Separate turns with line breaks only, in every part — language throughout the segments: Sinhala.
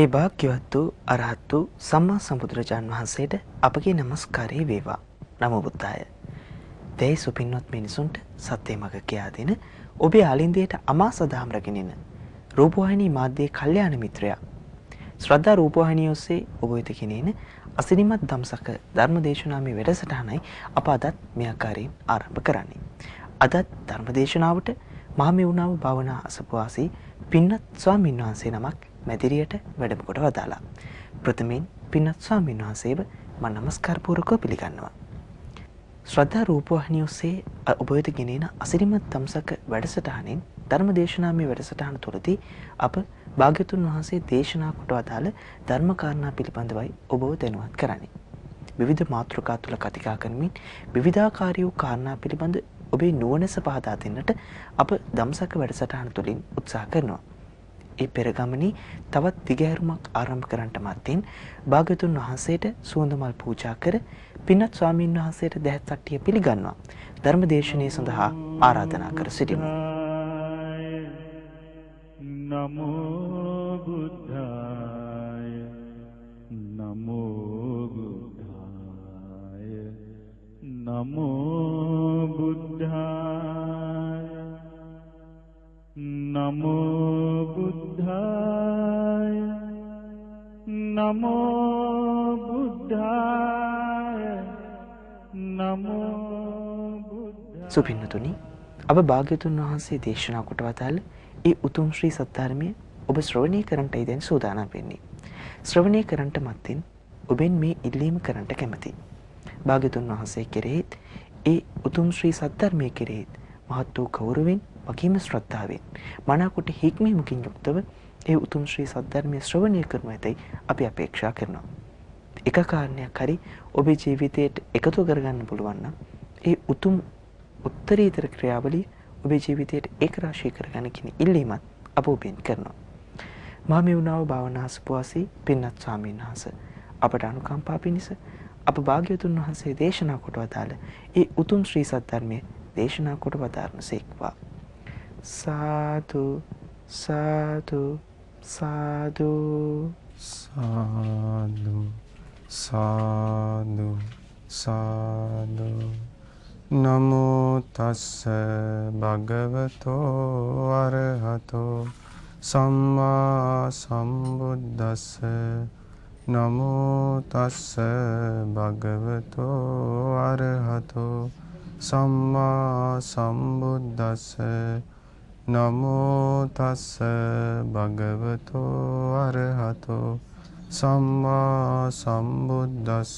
ඒ භාග්‍යවත් වූ අරහත් වූ සම්මා සම්බුදුරජාන් වහන්සේට අපගේ নমස්කාරය වේවා. නමෝ බුද්ධාය. දෙයි සුපින්වත් මිනිසුන්ට සත්‍ය මඟ කියා දෙන ඔබේ ආලින්දයට අමා සදාම් රැගෙනෙන රූපවාහිනී මාධ්‍යයේ කල්යාණ මිත්‍රයා. ශ්‍රද්ධා රූපවාහිනිය ඔස්සේ ඔබ වෙත ගෙනෙන අසිරිමත් දම්සක ධර්මදේශනාමේ වැඩසටහනයි අප අදත් මේ ආකාරයෙන් ආරම්භ කරන්නේ. අදත් ධර්මදේශනාවට මහමෙවුනාව භාවනා අසපවාසී පින්වත් ස්වාමින්වහන්සේ නමක් මැදිරියට වැඩමකොට වදාලා. ප්‍රථමයෙන් පින්නත් ස්වාමීන් වහන්සේව මම নমස්කාරපූර්වකව පිළිගන්නවා. ශ්‍රද්ධා රූපවාහිනිය ඔස්සේ ඔබ වෙත ගෙනෙන අසිරිමත් තම්සක වැඩසටහනෙන් ධර්ම දේශනාමය වැඩසටහන තුළදී අප භාග්‍යතුන් වහන්සේ දේශනා කොට අදාළ ධර්මකාරණා පිළිබඳවයි ඔබව දැනුවත් කරන්නේ. විවිධ මාතෘකා තුළ කතිකා කරමින් විවිධාකාරී වූ කාරණා පිළිබඳ ඔබේ නුවණස පහදා දෙන්නට අප දම්සක වැඩසටහන තුළින් උත්සාහ කරනවා. ඒ පෙරගමනි තවත් දිගහැරුමක් ආරම්භ කරන්නට මත්තෙන් භාගතුන් වහන්සේට සුවඳමල් පූජා කර පින්නත් ස්වාමීන් වහන්සේට දැහැත් සට්ටිය පිළිගන්නවා. ධර්ම දේශනය සඳහා ආරාධනා කර සිටිමු. නමෝ
බුද්ධාය නමෝ බුද්ධාය නමෝ බුද්ධාය නමෝ බුද්ධාය ධම්මාය නමෝ බුද්ධාය නමෝ බුද්ධාය
සුපින්නතුනි අප භාග්‍යතුන් වහන්සේ දේශනා කොට වදාළ ඒ උතුම් ශ්‍රී සත්‍ධර්මය ඔබ ශ්‍රවණය කරන්නටයි දැන් සූදානම් වෙන්නේ ශ්‍රවණය කරන්නට මත්තෙන් ඔබෙන් මේ ඉල්ලීම කරන්නට කැමැති භාග්‍යතුන් වහන්සේ කෙරෙහිත් ඒ උතුම් ශ්‍රී සත්‍ධර්මය කෙරෙහිත් මහත් වූ කෞරවෙන් වගේම ශ්‍රද්ධාවෙන් මනාකොට හික්මීමකින් යුක්තව ඒ උතුම් ශ්‍රී සද්ධර්මය ශ්‍රවණය කරනු ඇතැයි අපි අපේක්ෂා කරනවා. එක කාරණයක් හරි ඔබේ ජීවිතයට එකතු කරගන්න පුළුවන් නම් ඒ උතුම් උත්තරීතර ක්‍රියාවලිය ඔබේ ජීවිතයට ඒකරාශී කරගන්න කියන ඉල්ලීමත් අප ඔබෙන් කරනවා. මා මෙවුනාව භාවනාස පුවාසී පින්නත් ස්වාමීන් වහන්ස අපට අනුකම්පා පිණිස අප භාග්‍යතුන් වහන්සේ දේශනා කොට වදාළ ඒ උතුම් ශ්‍රී සද්ධර්මය දේශනා කොට වදාරණ සේක්වා. Sadu, sadu, sadu.
Sadu, sadu, sadu. නමෝ තස්ස භගවතෝ අරහතෝ සම්මා සම්බුද්දස්ස නමෝ තස්ස භගවතෝ අරහතෝ සම්මා සම්බුද්දස්ස නමෝ තස්ස භගවතෝ අරහතෝ සම්මා සම්බුද්දස්ස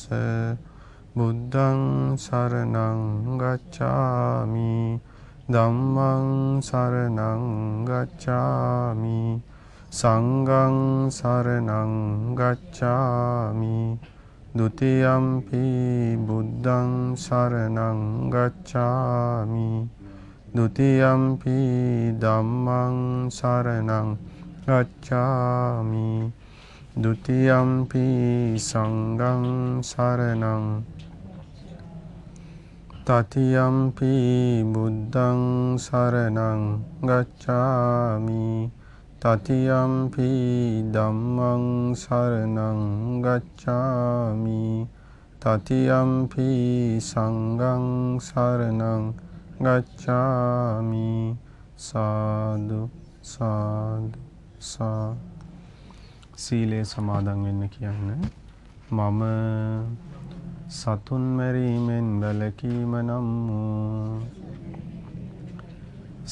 බුද්ධං සරණං ගච්ඡාමි ධම්මං සරණං ගච්ඡාමි සංඝං සරණං ගච්ඡාමි ဒ ුතියම්පි බුද්ධං සරණං ගච්ඡාමි ဒုတိယံပိဓမ္မံสรณังกัจฉามิဒုတိယံပိสង្ឃံสรณังတတိယံပိဘုဒ္ဓံ शरणं गच्छामि တတိယံပိဓမ္မံ शरणं गच्छामि တတိယံပိ सङ्घं शरणं ගච්ඡාමි සාදු සාදු සා සීලේ සමාදන් වෙන්න කියන්නේ මම සතුන් මැරීමෙන් වැළකීම නම් වූ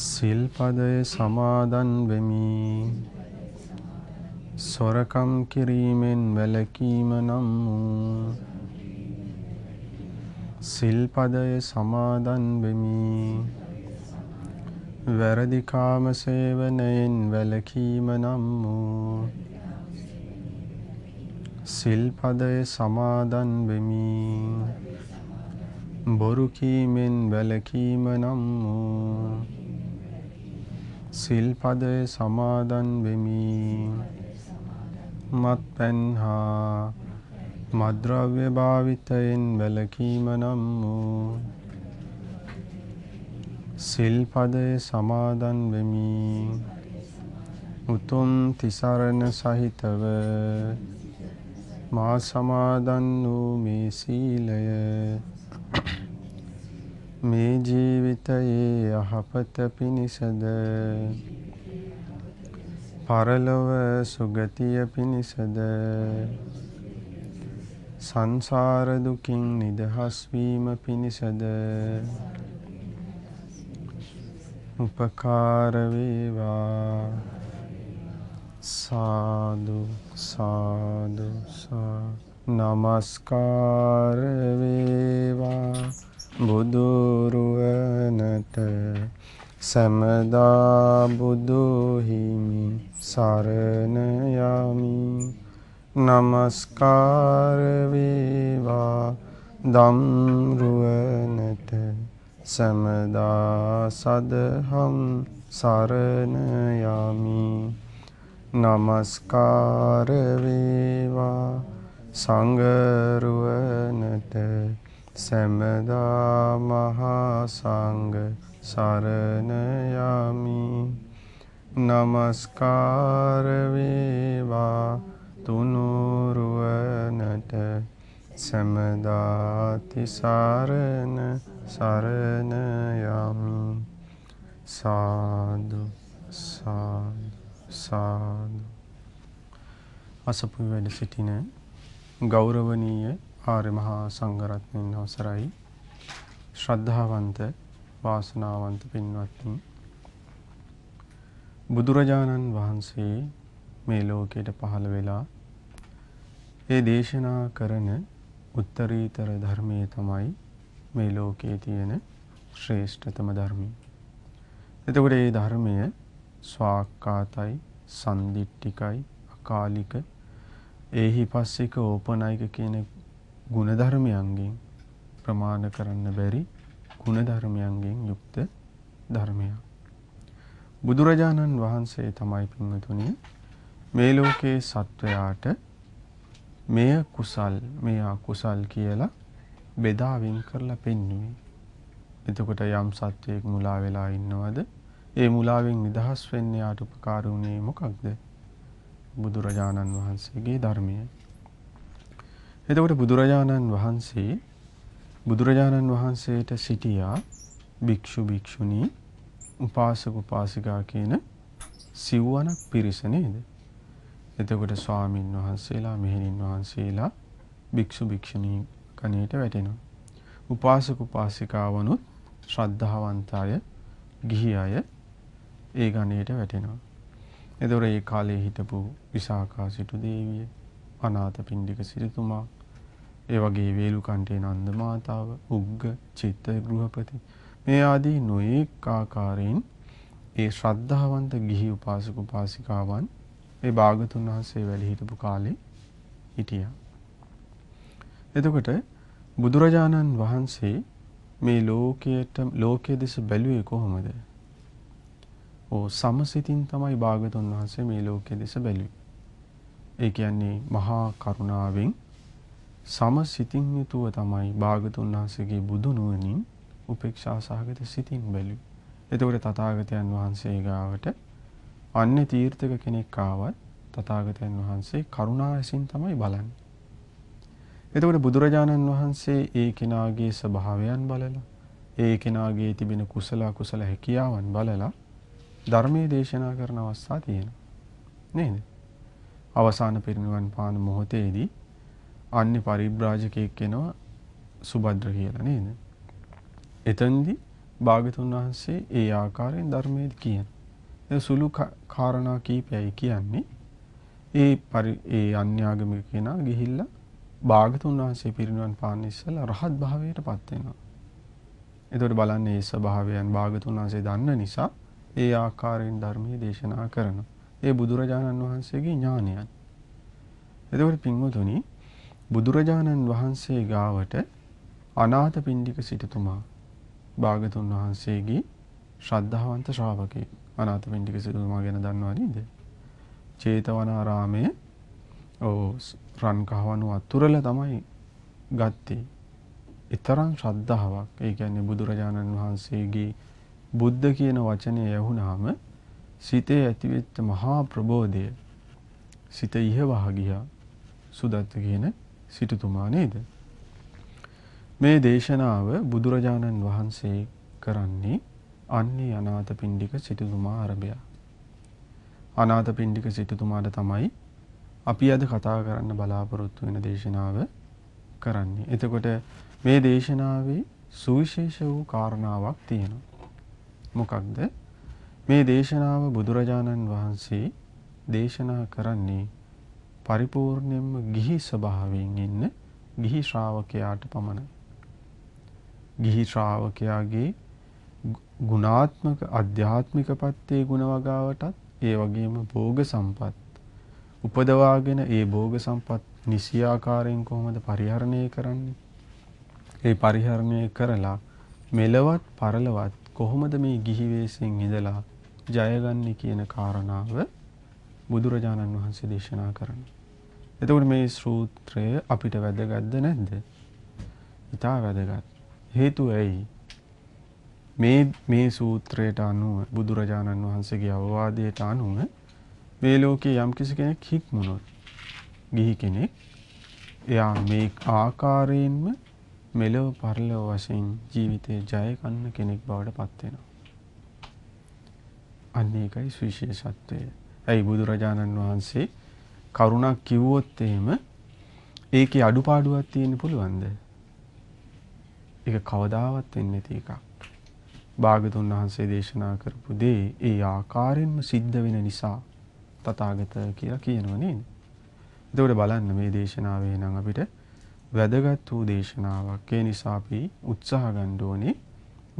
සිල්පදයේ සමාදන් වෙමි සොරකම් කිරීමෙන් වැළකීම නම් වූ සිල්පදය සමාදන් වෙමි. වැරදි කාම සේවනයෙන් වැළකීම නම් වූ සිල්පදය සමාදන් වෙමි. බොරු කීමෙන් වැළකීම නම් වූ සිල්පදය සමාදන් වෙමි. මත්පැන් හා මද්‍රව්‍ය භාවිතයෙන් වැළකීම නම් වූ සිල්පදයේ සමාදන් වෙමි උතුම් තිසරණ සහිතව මා සමාදන් වූ මේ සීලය මේ ජීවිතයේ යහපත පිණිසද පරලොව සුගතිය පිණිසද සංසාර දුකින් නිදහස් වීම පිණිසද උපකාර වේවා සාදු සාදු සා නමස්කාර
වේවා
බුදුරුවනට සමදා බුදු හිමි සරණ යමි නමස්කාර වේවා ධම් රුවනට සමදා සදහම් සරණ යමි නමස්කාර වේවා සංඝ රුවනට සමදා මහා සංඝ සරණ යමි නමස්කාර වේවා තුනුරුවනට සැමදාතිසාරණ සරණ යමි සාදු සාදු සාදු අසපු වැඩ සිටින ගෞරවනීය ආර්ය මහා සංඝරත්නයන් අවසරයි ශ්‍රද්ධාවන්ත වාසනාවන්ත පින්වත්නි බුදුරජාණන් වහන්සේ මේ ලෝකයට පහළ වෙලා ඒ දේශනා කරන උත්තරීතර ධර්මයේ තමයි මේ ලෝකයේ තියෙන ශ්‍රේෂ්ඨතම ධර්මය. එතකොට මේ ධර්මය ස්වාක්කාතයි, සන්දිට්ඨිකයි, අකාලික, ඒහි පස්සික ඕපනයික කියන ගුණධර්මයන්ගෙන් ප්‍රමාණ කරන්න බැරි ගුණධර්මයන්ගෙන් යුක්ත ධර්මයක්. බුදුරජාණන් වහන්සේ තමයි පින්වතුනි මේ ලෝකේ සත්වයාට මෙය කුසල් මෙය අකුසල් කියලා බෙදා වෙන් කරලා පෙන්වන්නේ. එතකොට යම් සත්‍යයක් මුලා වෙලා ඉන්නවද? ඒ මුලාවෙන් නිදහස් වෙන්න යාට උපකාර වුණේ මොකක්ද? බුදුරජාණන් වහන්සේගේ ධර්මය. එතකොට බුදුරජාණන් වහන්සේ බුදුරජාණන් වහන්සේට සිටියා භික්ෂු භික්ෂුණී උපාසක උපාසිකා කියන සිව්වනක් පිරිස නේද? එතකොට ස්වාමින් වහන්සේලා මෙහෙණින් වහන්සේලා භික්ෂු භික්ෂුණී කණේට වැටෙනවා. උපාසක උපාසිකාවනුත් ශ්‍රද්ධාවන්ත අය ගිහි අය ඒ ගණයට වැටෙනවා. එතකොට ඒ කාලේ හිටපු විසාකා සිටු දේවිය, අනාථපිණ්ඩික සිටුතුමා, ඒ වගේ වේලුකණ්ඨේ නන්ද මාතාව, උග්ග, චිත්ත ගෘහපති මේ ආදී නොඑක ආකාරයෙන් ඒ ශ්‍රද්ධාවන්ත ගිහි උපාසක උපාසිකාවන් ඒ භාගතුන් වහන්සේ වැඩි හිටපු කාලේ හිටියා. එතකොට බුදුරජාණන් වහන්සේ මේ ලෝකයට ලෝකයේ දෙස බැලුවේ කොහොමද? ඕ සමසිතින් තමයි භාගතුන් වහන්සේ මේ ලෝකයේ දෙස බැලුවේ. ඒ කියන්නේ මහා කරුණාවෙන් සමසිතින් යුතුව තමයි භාගතුන් වහන්සේගේ බුදු නුවණින් උපේක්ෂා සහගත සිතින් බැලුවේ. එතකොට තථාගතයන් වහන්සේ ගාවට අන්නේ තීර්ථක කෙනෙක් ආවත් තථාගතයන් වහන්සේ කරුණා ඇසින් තමයි බලන්නේ. එතකොට බුදුරජාණන් වහන්සේ ඒ කෙනාගේ ස්වභාවයන් බලලා ඒ කෙනාගේ තිබෙන කුසල අකුසල හැකියාවන් බලලා ධර්මයේ දේශනා කරන අවස්ථා තියෙනවා. නේද? අවසාන පිරිනිවන් පාන මොහොතේදී අන්නේ පරිබ්‍රාජකයෙක් එනවා සුබද්‍ර කියලා නේද? එතෙන්දී භාගතුන් වහන්සේ ඒ ආකාරයෙන් ධර්මයේ කියන සුළු කාරණා කීපයයි කියන්නේ ඒ පරි ඒ අන්‍යාගමික කෙනා ගිහිල්ලා භාගතුන් වහන්සේ පිරිනුවන් පාන්න ඉස්සලා රහත් භාවයට පත් වෙනවා. එතකොට බලන්නේ ඒ ස්වභාවයන් භාගතුන් වහන්සේ දන්න නිසා ඒ ආකාරයෙන් ධර්මයේ දේශනා කරනවා. ඒ බුදුරජාණන් වහන්සේගේ ඥානයන්. එතකොට පින්වතුනි බුදුරජාණන් වහන්සේ ගාවට අනාථ පිණ්ඩික සිටුතුමා භාගතුන් වහන්සේගේ ශ්‍රද්ධාවන්ත ශ්‍රාවකයෙක් අනාථපිණ්ඩික සිටුමා ගැන දන්නවා නේද? චේතවනාරාමයේ ඔව් රන් කහවණු අතුරල තමයි ගත්තේ. ඊතරම් ශ්‍රද්ධාවක්. ඒ කියන්නේ බුදුරජාණන් වහන්සේගේ බුද්ධ කියන වචනේ යහුණාම සිතේ ඇතිවෙච්ච මහා ප්‍රබෝධය සිත ඉහවහ ගියා. සුදත්ත කියන සිටුතුමා නේද? මේ දේශනාව බුදුරජාණන් වහන්සේ කරන්නේ අන්නේ අනාථ පින්ඩික සිටුතුමා අරභයා. අනාථ පින්ඩික සිටුතුමාට තමයි අපි අද කතා කරන්න බලාපොරොත්තු වෙන දේශනාව කරන්නේ. එතකොට මේ දේශනාවේ සුවිශේෂ වූ කාරණාවක් තියෙනවා. මොකක්ද? මේ දේශනාව බුදුරජාණන් වහන්සේ දේශනා කරන්නේ පරිපූර්ණයෙන්ම ගිහි ස්වභාවයෙන් ඉන්න ගිහි ශ්‍රාවකයාට පමණයි. ගිහි ශ්‍රාවකයාගේ ගුණාත්මක අධ්‍යාත්මික පැත්තේ ಗುಣ වගාවටත් ඒ වගේම භෝග සම්පත් උපදවාගෙන ඒ භෝග සම්පත් නිසියාකාරයෙන් කොහොමද පරිහරණය කරන්නේ ඒ පරිහරණය කරලා මෙලවත් පරලවත් කොහොමද මේ ගිහි වෙස්ෙන් ඉඳලා ජයගන්නේ කියන කාරණාව බුදුරජාණන් වහන්සේ දේශනා කරනවා එතකොට මේ සූත්‍රය අපිට වැදගත්ද නැද්ද? ඊට වැදගත්. හේතුව ඇයි? මේ මේ සූත්‍රයට අනුව බුදුරජාණන් වහන්සේගේ අවවාදයට අනුව මේ ලෝකේ යම්කිසි කෙනෙක් හික්මුණොත් ගිහි කෙනෙක් එයා මේ ආකාරයෙන්ම මෙලව පරලව වශයෙන් ජීවිතේ ජය ගන්න කෙනෙක් බවට පත් වෙනවා. අන්න ඒකයි සුවිශේෂත්වය. ඇයි බුදුරජාණන් වහන්සේ කරුණක් කිව්වොත් එහෙම ඒකේ අඩුපාඩුවක් තියෙන්න පුළුවන්ද? ඒක කවදාවත් වෙන්නේ නැති එකක්. භාගතුන් වහන්සේ දේශනා කරපු දේ ඒ ආකාරයෙන්ම සිද්ධ වෙන නිසා තථාගත කියලා කියනව නේද? එතකොට බලන්න මේ දේශනාවේ නම් අපිට වැදගත් වූ දේශනාවක්. ඒ නිසා අපි උත්සාහ ගන්න ඕනේ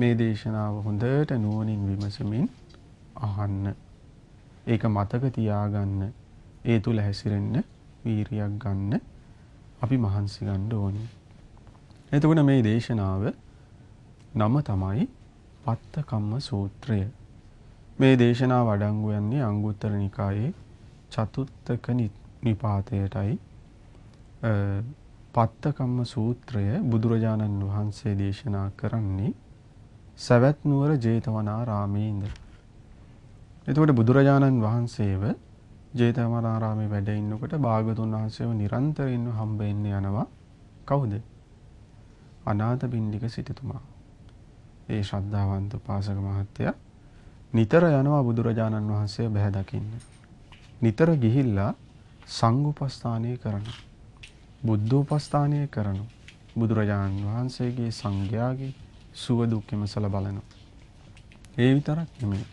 මේ දේශනාව හොඳට නුවණින් විමසමින් අහන්න. ඒක මතක තියාගන්න. ඒ තුල හැසිරෙන්න වීරියක් ගන්න. අපි මහන්සි ගන්න ඕනේ. එතකොට මේ දේශනාව නම තමයි පත්තකම්ම සූත්‍රය. මේ දේශනා වඩංගු යන්නේ අංගුත්තර නිකායේ චතුත්තක නිපාතයටයි. පත්තකම්ම සූත්‍රය බුදුරජාණන් වහන්සේ දේශනා කරන්නේ සවැත් නුවර ජේතවනාරාමේ ඉඳලා. එතකොට බුදුරජාණන් වහන්සේව ජේතවනාරාමේ වැඩ ඉන්නකොට භාගතුන් වහන්සේව නිරන්තරයෙන්ම හම්බ වෙන්න යනවා. කවුද? අනාථ බින්දික සිටුතුමා. ඒ ශ්‍රද්ධාවන්ත පාසක මහත්තයා නිතර යනවා බුදුරජාණන් වහන්සේ බැහැ දකින්න. නිතර ගිහිල්ලා සංඝුපස්ථානය කරනවා. බුද්ධෝපස්ථානය කරනවා. බුදුරජාණන් වහන්සේගේ සංඝයාගේ සුව දුක් විමසල බලනවා. ඒ විතරක් නෙමෙයි.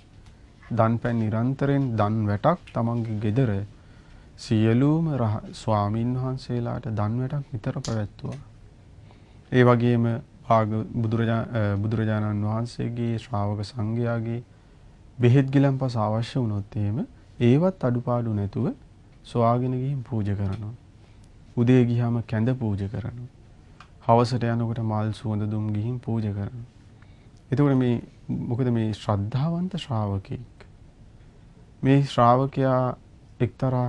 දන්පැන් නිරන්තරයෙන් දන් වැටක් තමන්ගේ ගෙදර සියලුම ස්වාමින් වහන්සේලාට දන් වැටක් නිතර පැවැත්තුවා. ඒ වගේම බුදුරජාණන් වහන්සේගේ ශ්‍රාවක සංඝයාගේ බෙහෙත් ගිලම්පස අවශ්‍ය වුණොත් එහෙම ඒවත් අඩුපාඩු නැතුව සොයාගෙන ගිහින් පූජා කරනවා. උදේ ගියාම කැඳ පූජා කරනවා. හවසට යනකොට මල් සුවඳ දුම් ගිහින් පූජා කරනවා. එතකොට මේ මොකද මේ ශ්‍රද්ධාවන්ත ශ්‍රාවකෙක් මේ ශ්‍රාවකයා එක්තරා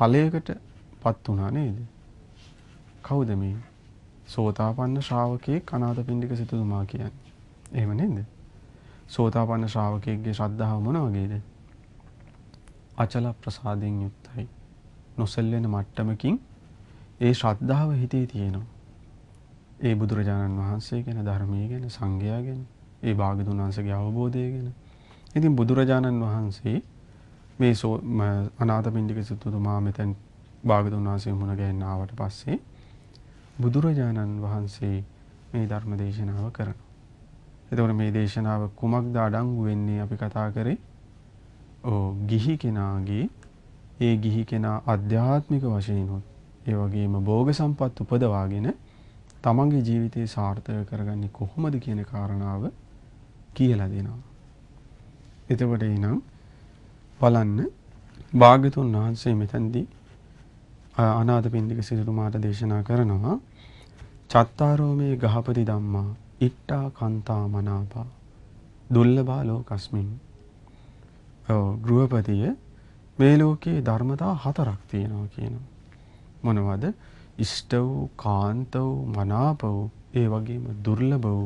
ඵලයකට පත් වුණා නේද? කවුද මේ? සෝතාපන්න ශ්‍රාවකෙක් අනාථ පිණ්ඩික සිටුතුමා කියන්නේ. එහෙම නේද? සෝතාපන්න ශ්‍රාවකෙක්ගේ ශ්‍රද්ධාව මොන වගේද? අචල ප්‍රසාදයෙන් යුක්තයි. නොසැලෙන මට්ටමකින් ඒ ශ්‍රද්ධාව හිතේ තියෙනවා. ඒ බුදුරජාණන් වහන්සේ ගැන ධර්මයේ ගැන සංඝයා ගැන ඒ භාගතුන් වහන්සේගේ අවබෝධය ගැන. ඉතින් බුදුරජාණන් වහන්සේ මේ අනාථපිණ්ඩික සිටුතුමා මෙතෙන් භාගතුන් වහන්සේ මුණ ගැහෙන්න ආවට පස්සේ බුදුරජාණන් වහන්සේ මේ ධර්ම දේශනාව කරනවා. එතකොට මේ දේශනාව කුමක්ද අඩංගු වෙන්නේ අපි කතා කරේ? ඕ ගිහි කෙනාගේ ඒ ගිහි කෙනා අධ්‍යාත්මික වශයෙන් උත් ඒ වගේම භෝග සම්පත් උපදවාගෙන තමන්ගේ ජීවිතේ සාර්ථක කරගන්නේ කොහොමද කියන කාරණාව කියලා දෙනවා. එතකොට එනම් බලන්න භාග්‍යතුන් වහන්සේ මෙතෙන්දී අනාථපිණ්ඩික සිටුමාට දේශනා කරනවා චත්තාරෝ මේ ගහපති ධම්මා ඉට්ටා කන්තා මනාපා දුර්ලභා ලෝකස්මින් ඔව් ගෘහපතිය මේ ලෝකේ ධර්මතා හතරක් තියෙනවා කියනවා මොනවද ඉෂ්ට වූ කාන්ත වූ මනාප වූ ඒ වගේම දුර්ලභ වූ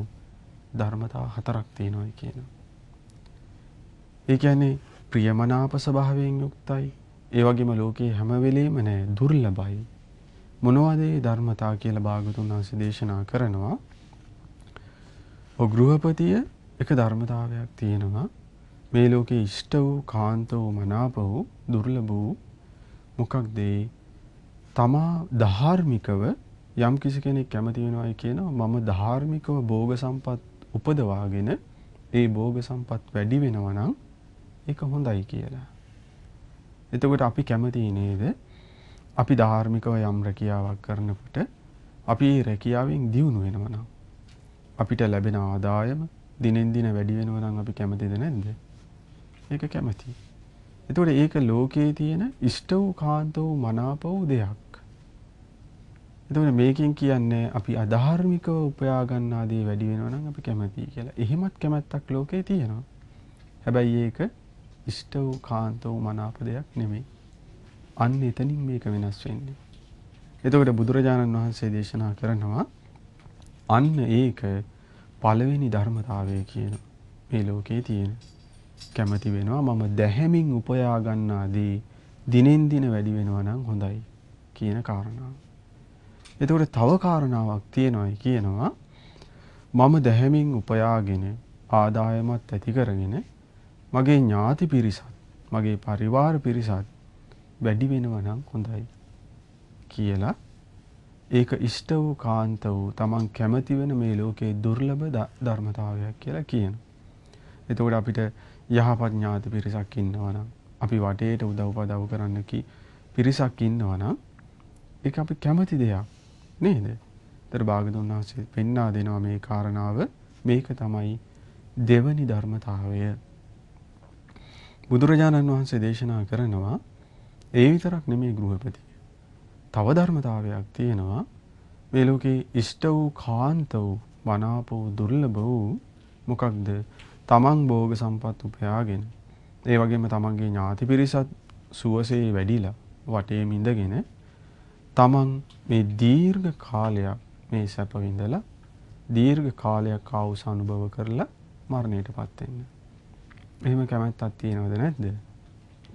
ධර්මතා හතරක් තියෙනවායි කියනවා. ඒ කියන්නේ ප්‍රියමනාප ස්වභාවයෙන් යුක්තයි. ඒ වගේම ලෝකේ හැම වෙලෙම නෑ දුර්ලභයි. මොනවද මේ ධර්මතා කියලා භාගතුන් වහන්සේ දේශනා කරනවා. ඔ ගෘහපතිය එක ධර්මතාවයක් තියෙනවා. මේ ලෝකේ ඉෂ්ට වූ කාන්ත වූ මනාප වූ දුර්ලභ වූ මොකක්ද තමා ධාර්මිකව යම් කිසි කෙනෙක් කැමති වෙනවායි කියනවා මම ධාර්මිකව භෝග සම්පත් උපදවාගෙන ඒ භෝග සම්පත් වැඩි වෙනවා නම් ඒක හොඳයි කියලා. එතකොට අපි කැමති නේද? අපි ධාර්මිකව යම් රැකියාවක් කරනකොට අපි ඒ රැකියාවෙන් දියුණු වෙනවා නම් අපිට ලැබෙන ආදායම දිනෙන් දින වැඩි වෙනවා නම් අපි කැමතිද නැද්ද? ඒක කැමතියි. එතකොට ඒක ලෝකයේ තියෙන ඉෂ්ට වූ කාන්ත වූ මනාප වූ දෙයක්. එතකොට මේකෙන් කියන්නේ අපි අධාර්මිකව උපයා ගන්නා දේ වැඩි වෙනවා නම් අපි කැමතියි කියලා. එහෙමත් කැමැත්තක් ලෝකේ තියෙනවා. හැබැයි ඒක ඉෂ්ට වූ කාන්ත වූ මනාප දෙයක් නෙමෙයි. අන්න එතනින් මේක වෙනස් වෙන්නේ. එතකොට බුදුරජාණන් වහන්සේ දේශනා කරනවා අන්න ඒක පළවෙනි ධර්මතාවය කියන මේ ලෝකේ තියෙන. කැමති වෙනවා මම දැහැමින් උපයා ගන්නාදී දිනෙන් දින වැඩි වෙනවා නම් හොඳයි කියන කාරණාව. එතකොට තව කාරණාවක් තියෙනවායි කියනවා මම දැහැමින් උපයාගෙන ආදායමත් ඇති කරගෙන මගේ ඥාති පිරිසත් මගේ පරිවාර පිරිසත් වැඩි වෙනවා නම් හොඳයි කියලා ඒක ඉෂ්ට වූ කාන්ත වූ තමන් කැමති වෙන මේ ලෝකේ දුර්ලභ ධර්මතාවයක් කියලා කියනවා. එතකොට අපිට යහපත් ඥාති පිරිසක් ඉන්නවා නම් අපි වටේට උදව්පදව් කරන්න කි පිරිසක් ඉන්නවා නම් ඒක අපි කැමති දෙයක් නේද? ඒතර භාගතුන් වහන්සේ පෙන්වා දෙනවා මේ කාරණාව මේක තමයි දෙවනි ධර්මතාවය. බුදුරජාණන් වහන්සේ දේශනා කරනවා ඒ විතරක් නෙමේ ගෘහපති. තව ධර්මතාවයක් තියෙනවා මේ ලෝකේ ඉෂ්ට වූ කාන්ත වූ මනාප වූ දුර්ලභ වූ මොකක්ද තමන් භෝග සම්පත් උපයාගෙන ඒ වගේම තමන්ගේ ඥාති පිරිසත් සුවසේ වැඩිලා වටේ මිඳගෙන තමන් මේ දීර්ඝ කාලයක් මේ සැප විඳලා දීර්ඝ කාලයක් ආවුස අනුභව කරලා මරණයටපත් වෙන්න. එහෙම කැමැත්තක් තියෙනවද නැද්ද?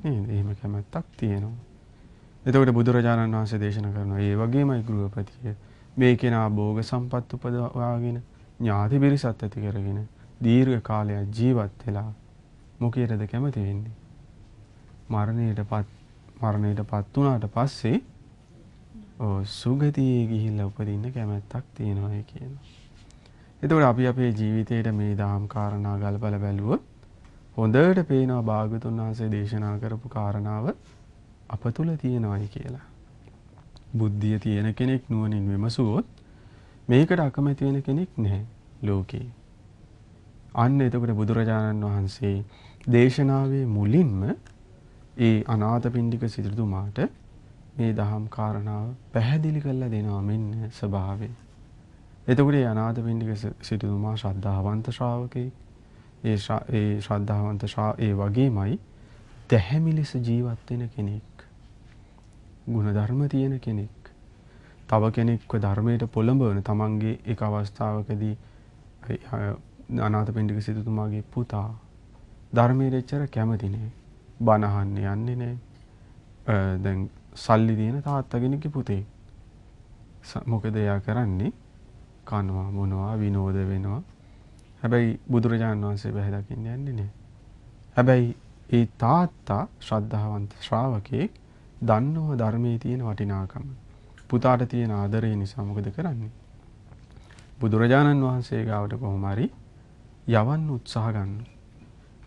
නේද? එහෙම කැමැත්තක් තියෙනවා. එතකොට බුදුරජාණන් වහන්සේ දේශනා කරනවා ඒ වගේමයි ගෘහපතිය මේ කෙනා භෝග සම්පත් උපදවාගෙන ඥාති බිරිසත් ඇති කරගෙන දීර්ඝ කාලයක් ජීවත් වෙලා මොකේද කැමති වෙන්නේ? මරණයටපත් මරණයටපත් වුණාට පස්සේ ඕ සුගතියේ ගිහිල්ලා උපදින්න කැමැත්තක් තියෙනවා කියනවා. එතකොට අපි අපේ ජීවිතේට මේ දාම් කාරණා ගල්පල බැලුවොත් හොඳට පේනවා භාගතුන් වහන්සේ දේශනා කරපු කාරණාව අප තුල තියෙනවායි කියලා. බුද්ධිය තියෙන කෙනෙක් නුවණින් විමසුවොත් මේකට අකමැති වෙන කෙනෙක් නැහැ ලෝකේ. අන්න එතකොට බුදුරජාණන් වහන්සේ දේශනාවේ මුලින්ම ඒ අනාථපිණ්ඩික සිටුතුමාට මේ දහම් කාරණාව පැහැදිලි කරලා දෙනවා මෙන්න ස්වභාවය. එතකොට ඒ අනාථපිණ්ඩික සිටුතුමා ශ්‍රද්ධාවන්ත ශ්‍රාවකෙක්. ඒ ඒ ශ්‍රද්ධාවන්ත ඒ වගේමයි දැහැමි ලෙස ජීවත් වෙන කෙනෙක්. ಗುಣධර්ම තියෙන කෙනෙක්. තව කෙනෙක්ව ධර්මයට පොළඹවන තමන්ගේ එක් අවස්ථාවකදී අනාථපිණ්ඩික සිටුතුමාගේ පුතා ධර්මයේ එච්චර කැමති නෑ. බණ අහන්න යන්නේ නෑ. දැන් සල්ලි තියෙන තාත්තා කෙනෙක්ගේ පුතේ. මොකද එයා කරන්නේ කනවා මොනවා විනෝද වෙනවා හැබැයි බුදුරජාණන් වහන්සේ බැහැ දකින්න යන්නේ නෑ. හැබැයි ඒ තාත්තා ශ්‍රද්ධාවන්ත ශ්‍රාවකෙක් දන්නව ධර්මයේ තියෙන වටිනාකම. පුතාට තියෙන ආදරය නිසා මොකද කරන්නේ? බුදුරජාණන් වහන්සේ ගාවට කොහොම හරි යවන්න උත්සාහ ගන්නවා.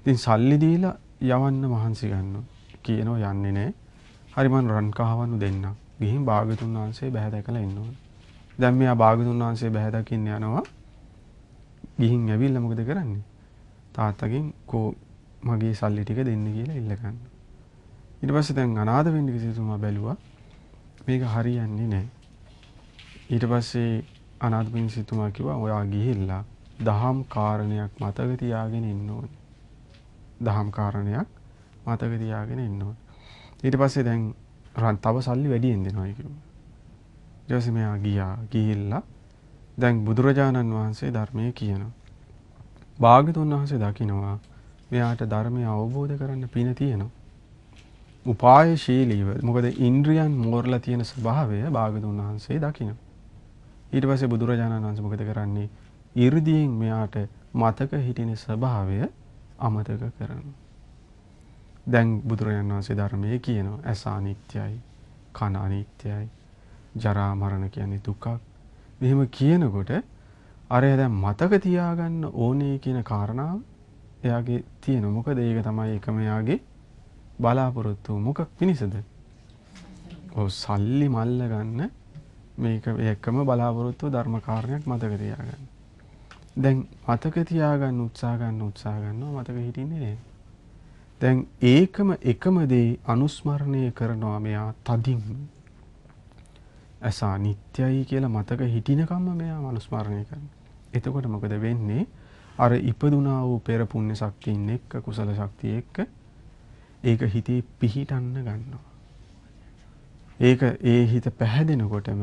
ඉතින් සල්ලි දීලා යවන්න මහන්සි ගන්නවා. කියනෝ යන්නේ නෑ. හරි මං රන් කහවණු දෙන්නම්. ගිහින් භාගතුන් වහන්සේ බැහැ දැකලා එන්න ඕන. දැන් මෙයා භාගතුන් වහන්සේ බැහැ දකින්න යනවා. ගිහින් ඇවිල්ලා මොකද කරන්නේ? තාත්තගෙන් කෝ මගේ සල්ලි ටික දෙන්න කියලා ඉල්ල ගන්න. ඊට පස්සේ දැන් අනාථ වෙන්න කිසිතුමා බැලුවා. මේක හරියන්නේ නැහැ. ඊට පස්සේ අනාථ පින්සිතුමා කිව්වා ඔයා ගිහිල්ලා දහම් කාරණයක් මතක තියාගෙන ඉන්න ඕනේ. දහම් කාරණයක් මතක තියාගෙන ඉන්න ඕනේ. ඊට පස්සේ දැන් රන් තව සල්ලි වැඩියෙන් දෙනවා කිව්වා. ඊට පස්සේ මෙයා ගියා ගිහිල්ලා දැන් බුදුරජාණන් වහන්සේ ධර්මය කියනවා. භාග්‍යතුන් වහන්සේ දකිනවා මෙයාට ධර්මය අවබෝධ කරන්න පින තියෙනවා. උපායශීලීව මොකද ඉන්ද්‍රියන් මෝරලා තියෙන ස්වභාවය භාග්‍යතුන් වහන්සේ දකිනවා. ඊට පස්සේ බුදුරජාණන් වහන්සේ මොකද කරන්නේ? 이르දීන් මෙයාට මතක හිටින ස්වභාවය අමතක කරනවා. දැන් බුදුරජාණන් වහන්සේ ධර්මයේ කියනවා ඇස අනිත්‍යයි, කන අනිත්‍යයි, ජරා මරණ කියන්නේ දුකක්, එහෙම කියනකොට අර දැන් මතක තියාගන්න ඕනේ කියන කාරණාව එයාගේ තියෙන මොකද ඒක තමයි එකම එයාගේ බලාපොරොත්තු මොකක් පිණිසද ඔව් සල්ලි මල්ල ගන්න මේක එකම බලාපොරොත්තු ධර්ම කාරණයක් මතක තියාගන්න දැන් මතක තියාගන්න උත්සාහ ගන්න උත්සාහ ගන්නවා මතක හිටින්නේ නෑ දැන් ඒකම එකම දේ අනුස්මරණය කරනවා මෙයා තදින් ඇස අනිත්‍යයි කියලා මතක හිටිනකම්ම මෙයා මනුස්මරණය කරන. එතකොට මොකද වෙන්නේ? අර ඉපදුනා වූ පෙර පුණ්‍ය ශක්තියින් එක්ක කුසල ශක්තිය එක්ක ඒක හිතේ පිහිටන්න ගන්නවා. ඒක ඒ හිත පැහැදෙනකොටම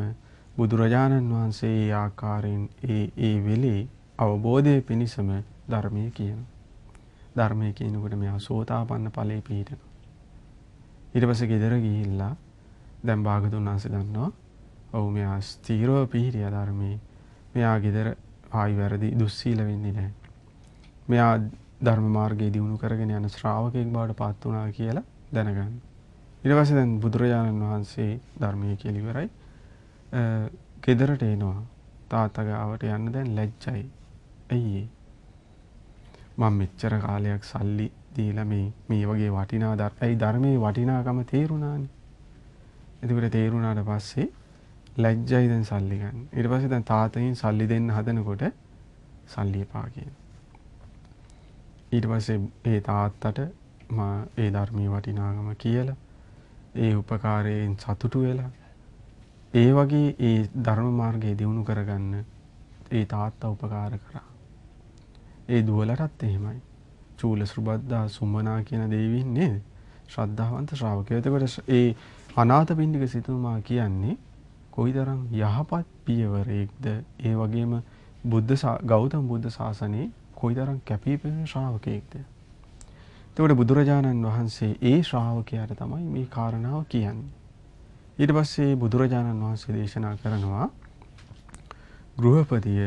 බුදුරජාණන් වහන්සේ ඒ ආකාරයෙන් ඒ ඒ වෙලේ අවබෝධයේ පිණසම ධර්මයේ කියනවා. ධර්මයේ කියනකොට මෙයා සෝතාපන්න ඵලයේ පිහිටනවා. ඊට පස්සේ ගෙදර ගිහිල්ලා දැන් භාගතුන් වහන්සේ දන්නවා ඔවු මෙයා ස්තීරව පිහිටිය ධර්මයේ මෙයා ගෙදර ආයි වැරදි දුස්සීල වෙන්නේ නැහැ. මෙයා ධර්ම මාර්ගයේ දියුණු කරගෙන යන ශ්‍රාවකයෙක් බවට පත් වුණා කියලා දැනගන්න. ඊට පස්සේ දැන් බුදුරජාණන් වහන්සේ ධර්මයේ කියලා ඉවරයි. ගෙදරට එනවා. තාත්තා ගාවට යන්න දැන් ලැජ්ජයි. ඇයි මම මෙච්චර කාලයක් සල්ලි දීලා මේ මේ වගේ වටිනා ධර්මයි ධර්මයේ වටිනාකම තේරුණානේ. එතකොට තේරුණාට පස්සේ ලැජ්ජයි දැන් සල්ලි ගන්න. ඊට පස්සේ දැන් තාතගෙන් සල්ලි දෙන්න හදනකොට සල්ලි එපා කියන. ඊට පස්සේ ඒ තාත්තට මා ඒ ධර්මයේ වටිනාකම කියලා ඒ උපකාරයෙන් සතුටු වෙලා ඒ වගේ ඒ ධර්ම මාර්ගයේ දියුණු කරගන්න ඒ තාත්තා උපකාර කරා. ඒ දුවලටත් එහෙමයි. චූල සුබද්දා සුමනා කියන දෙවියන් නේද? ශ්‍රද්ධාවන්ත ශ්‍රාවකයෝ. එතකොට ඒ අනාථපිණ්ඩික සිතුමා කියන්නේ කොයිතරම් යහපත් පියවරයෙක්ද ඒ වගේම බුද්ධ ගෞතම බුද්ධ ශාසනයේ කොයිතරම් කැපිපෙන ශ්‍රාවකයෙක්ද එතකොට බුදුරජාණන් වහන්සේ ඒ ශ්‍රාවකයාට තමයි මේ කාරණාව කියන්නේ ඊට පස්සේ බුදුරජාණන් වහන්සේ දේශනා කරනවා ගෘහපතිය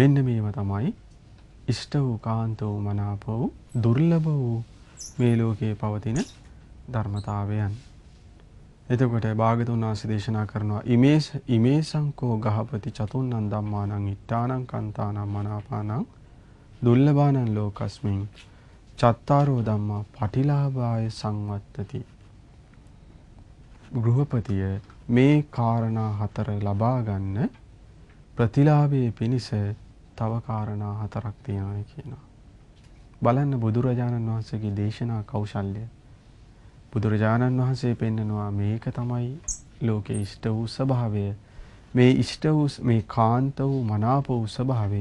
මෙන්න මේව තමයි ඉෂ්ට වූ කාන්ත වූ මනාප වූ දුර්ලභ වූ මේ ලෝකයේ පවතින ධර්මතාවයන් එතකොට භාගතුන් වහන්සේ දේශනා කරනවා ඉමේස ඉමේසංකෝ ගහපති චතුන්නන් ධම්මානං ඉට්ඨානං කන්තානං මනාපානං දුර්ලභානං ලෝකස්මින් චත්තාරෝ ධම්මා පටිලාභාය සංවත්තති ගෘහපතිය මේ කාරණා හතර ලබා ගන්න ප්‍රතිලාභයේ පිණිස තව කාරණා හතරක් තියෙනවා කියනවා. බලන්න බුදුරජාණන් වහන්සේගේ දේශනා කෞශල්‍යය බුදුරජාණන් වහන්සේ පෙන්නනවා මේක තමයි ලෝකේ ඉෂ්ට වූ ස්වභාවය. මේ ඉෂ්ට වූ මේ කාන්ත වූ මනාප වූ ස්වභාවය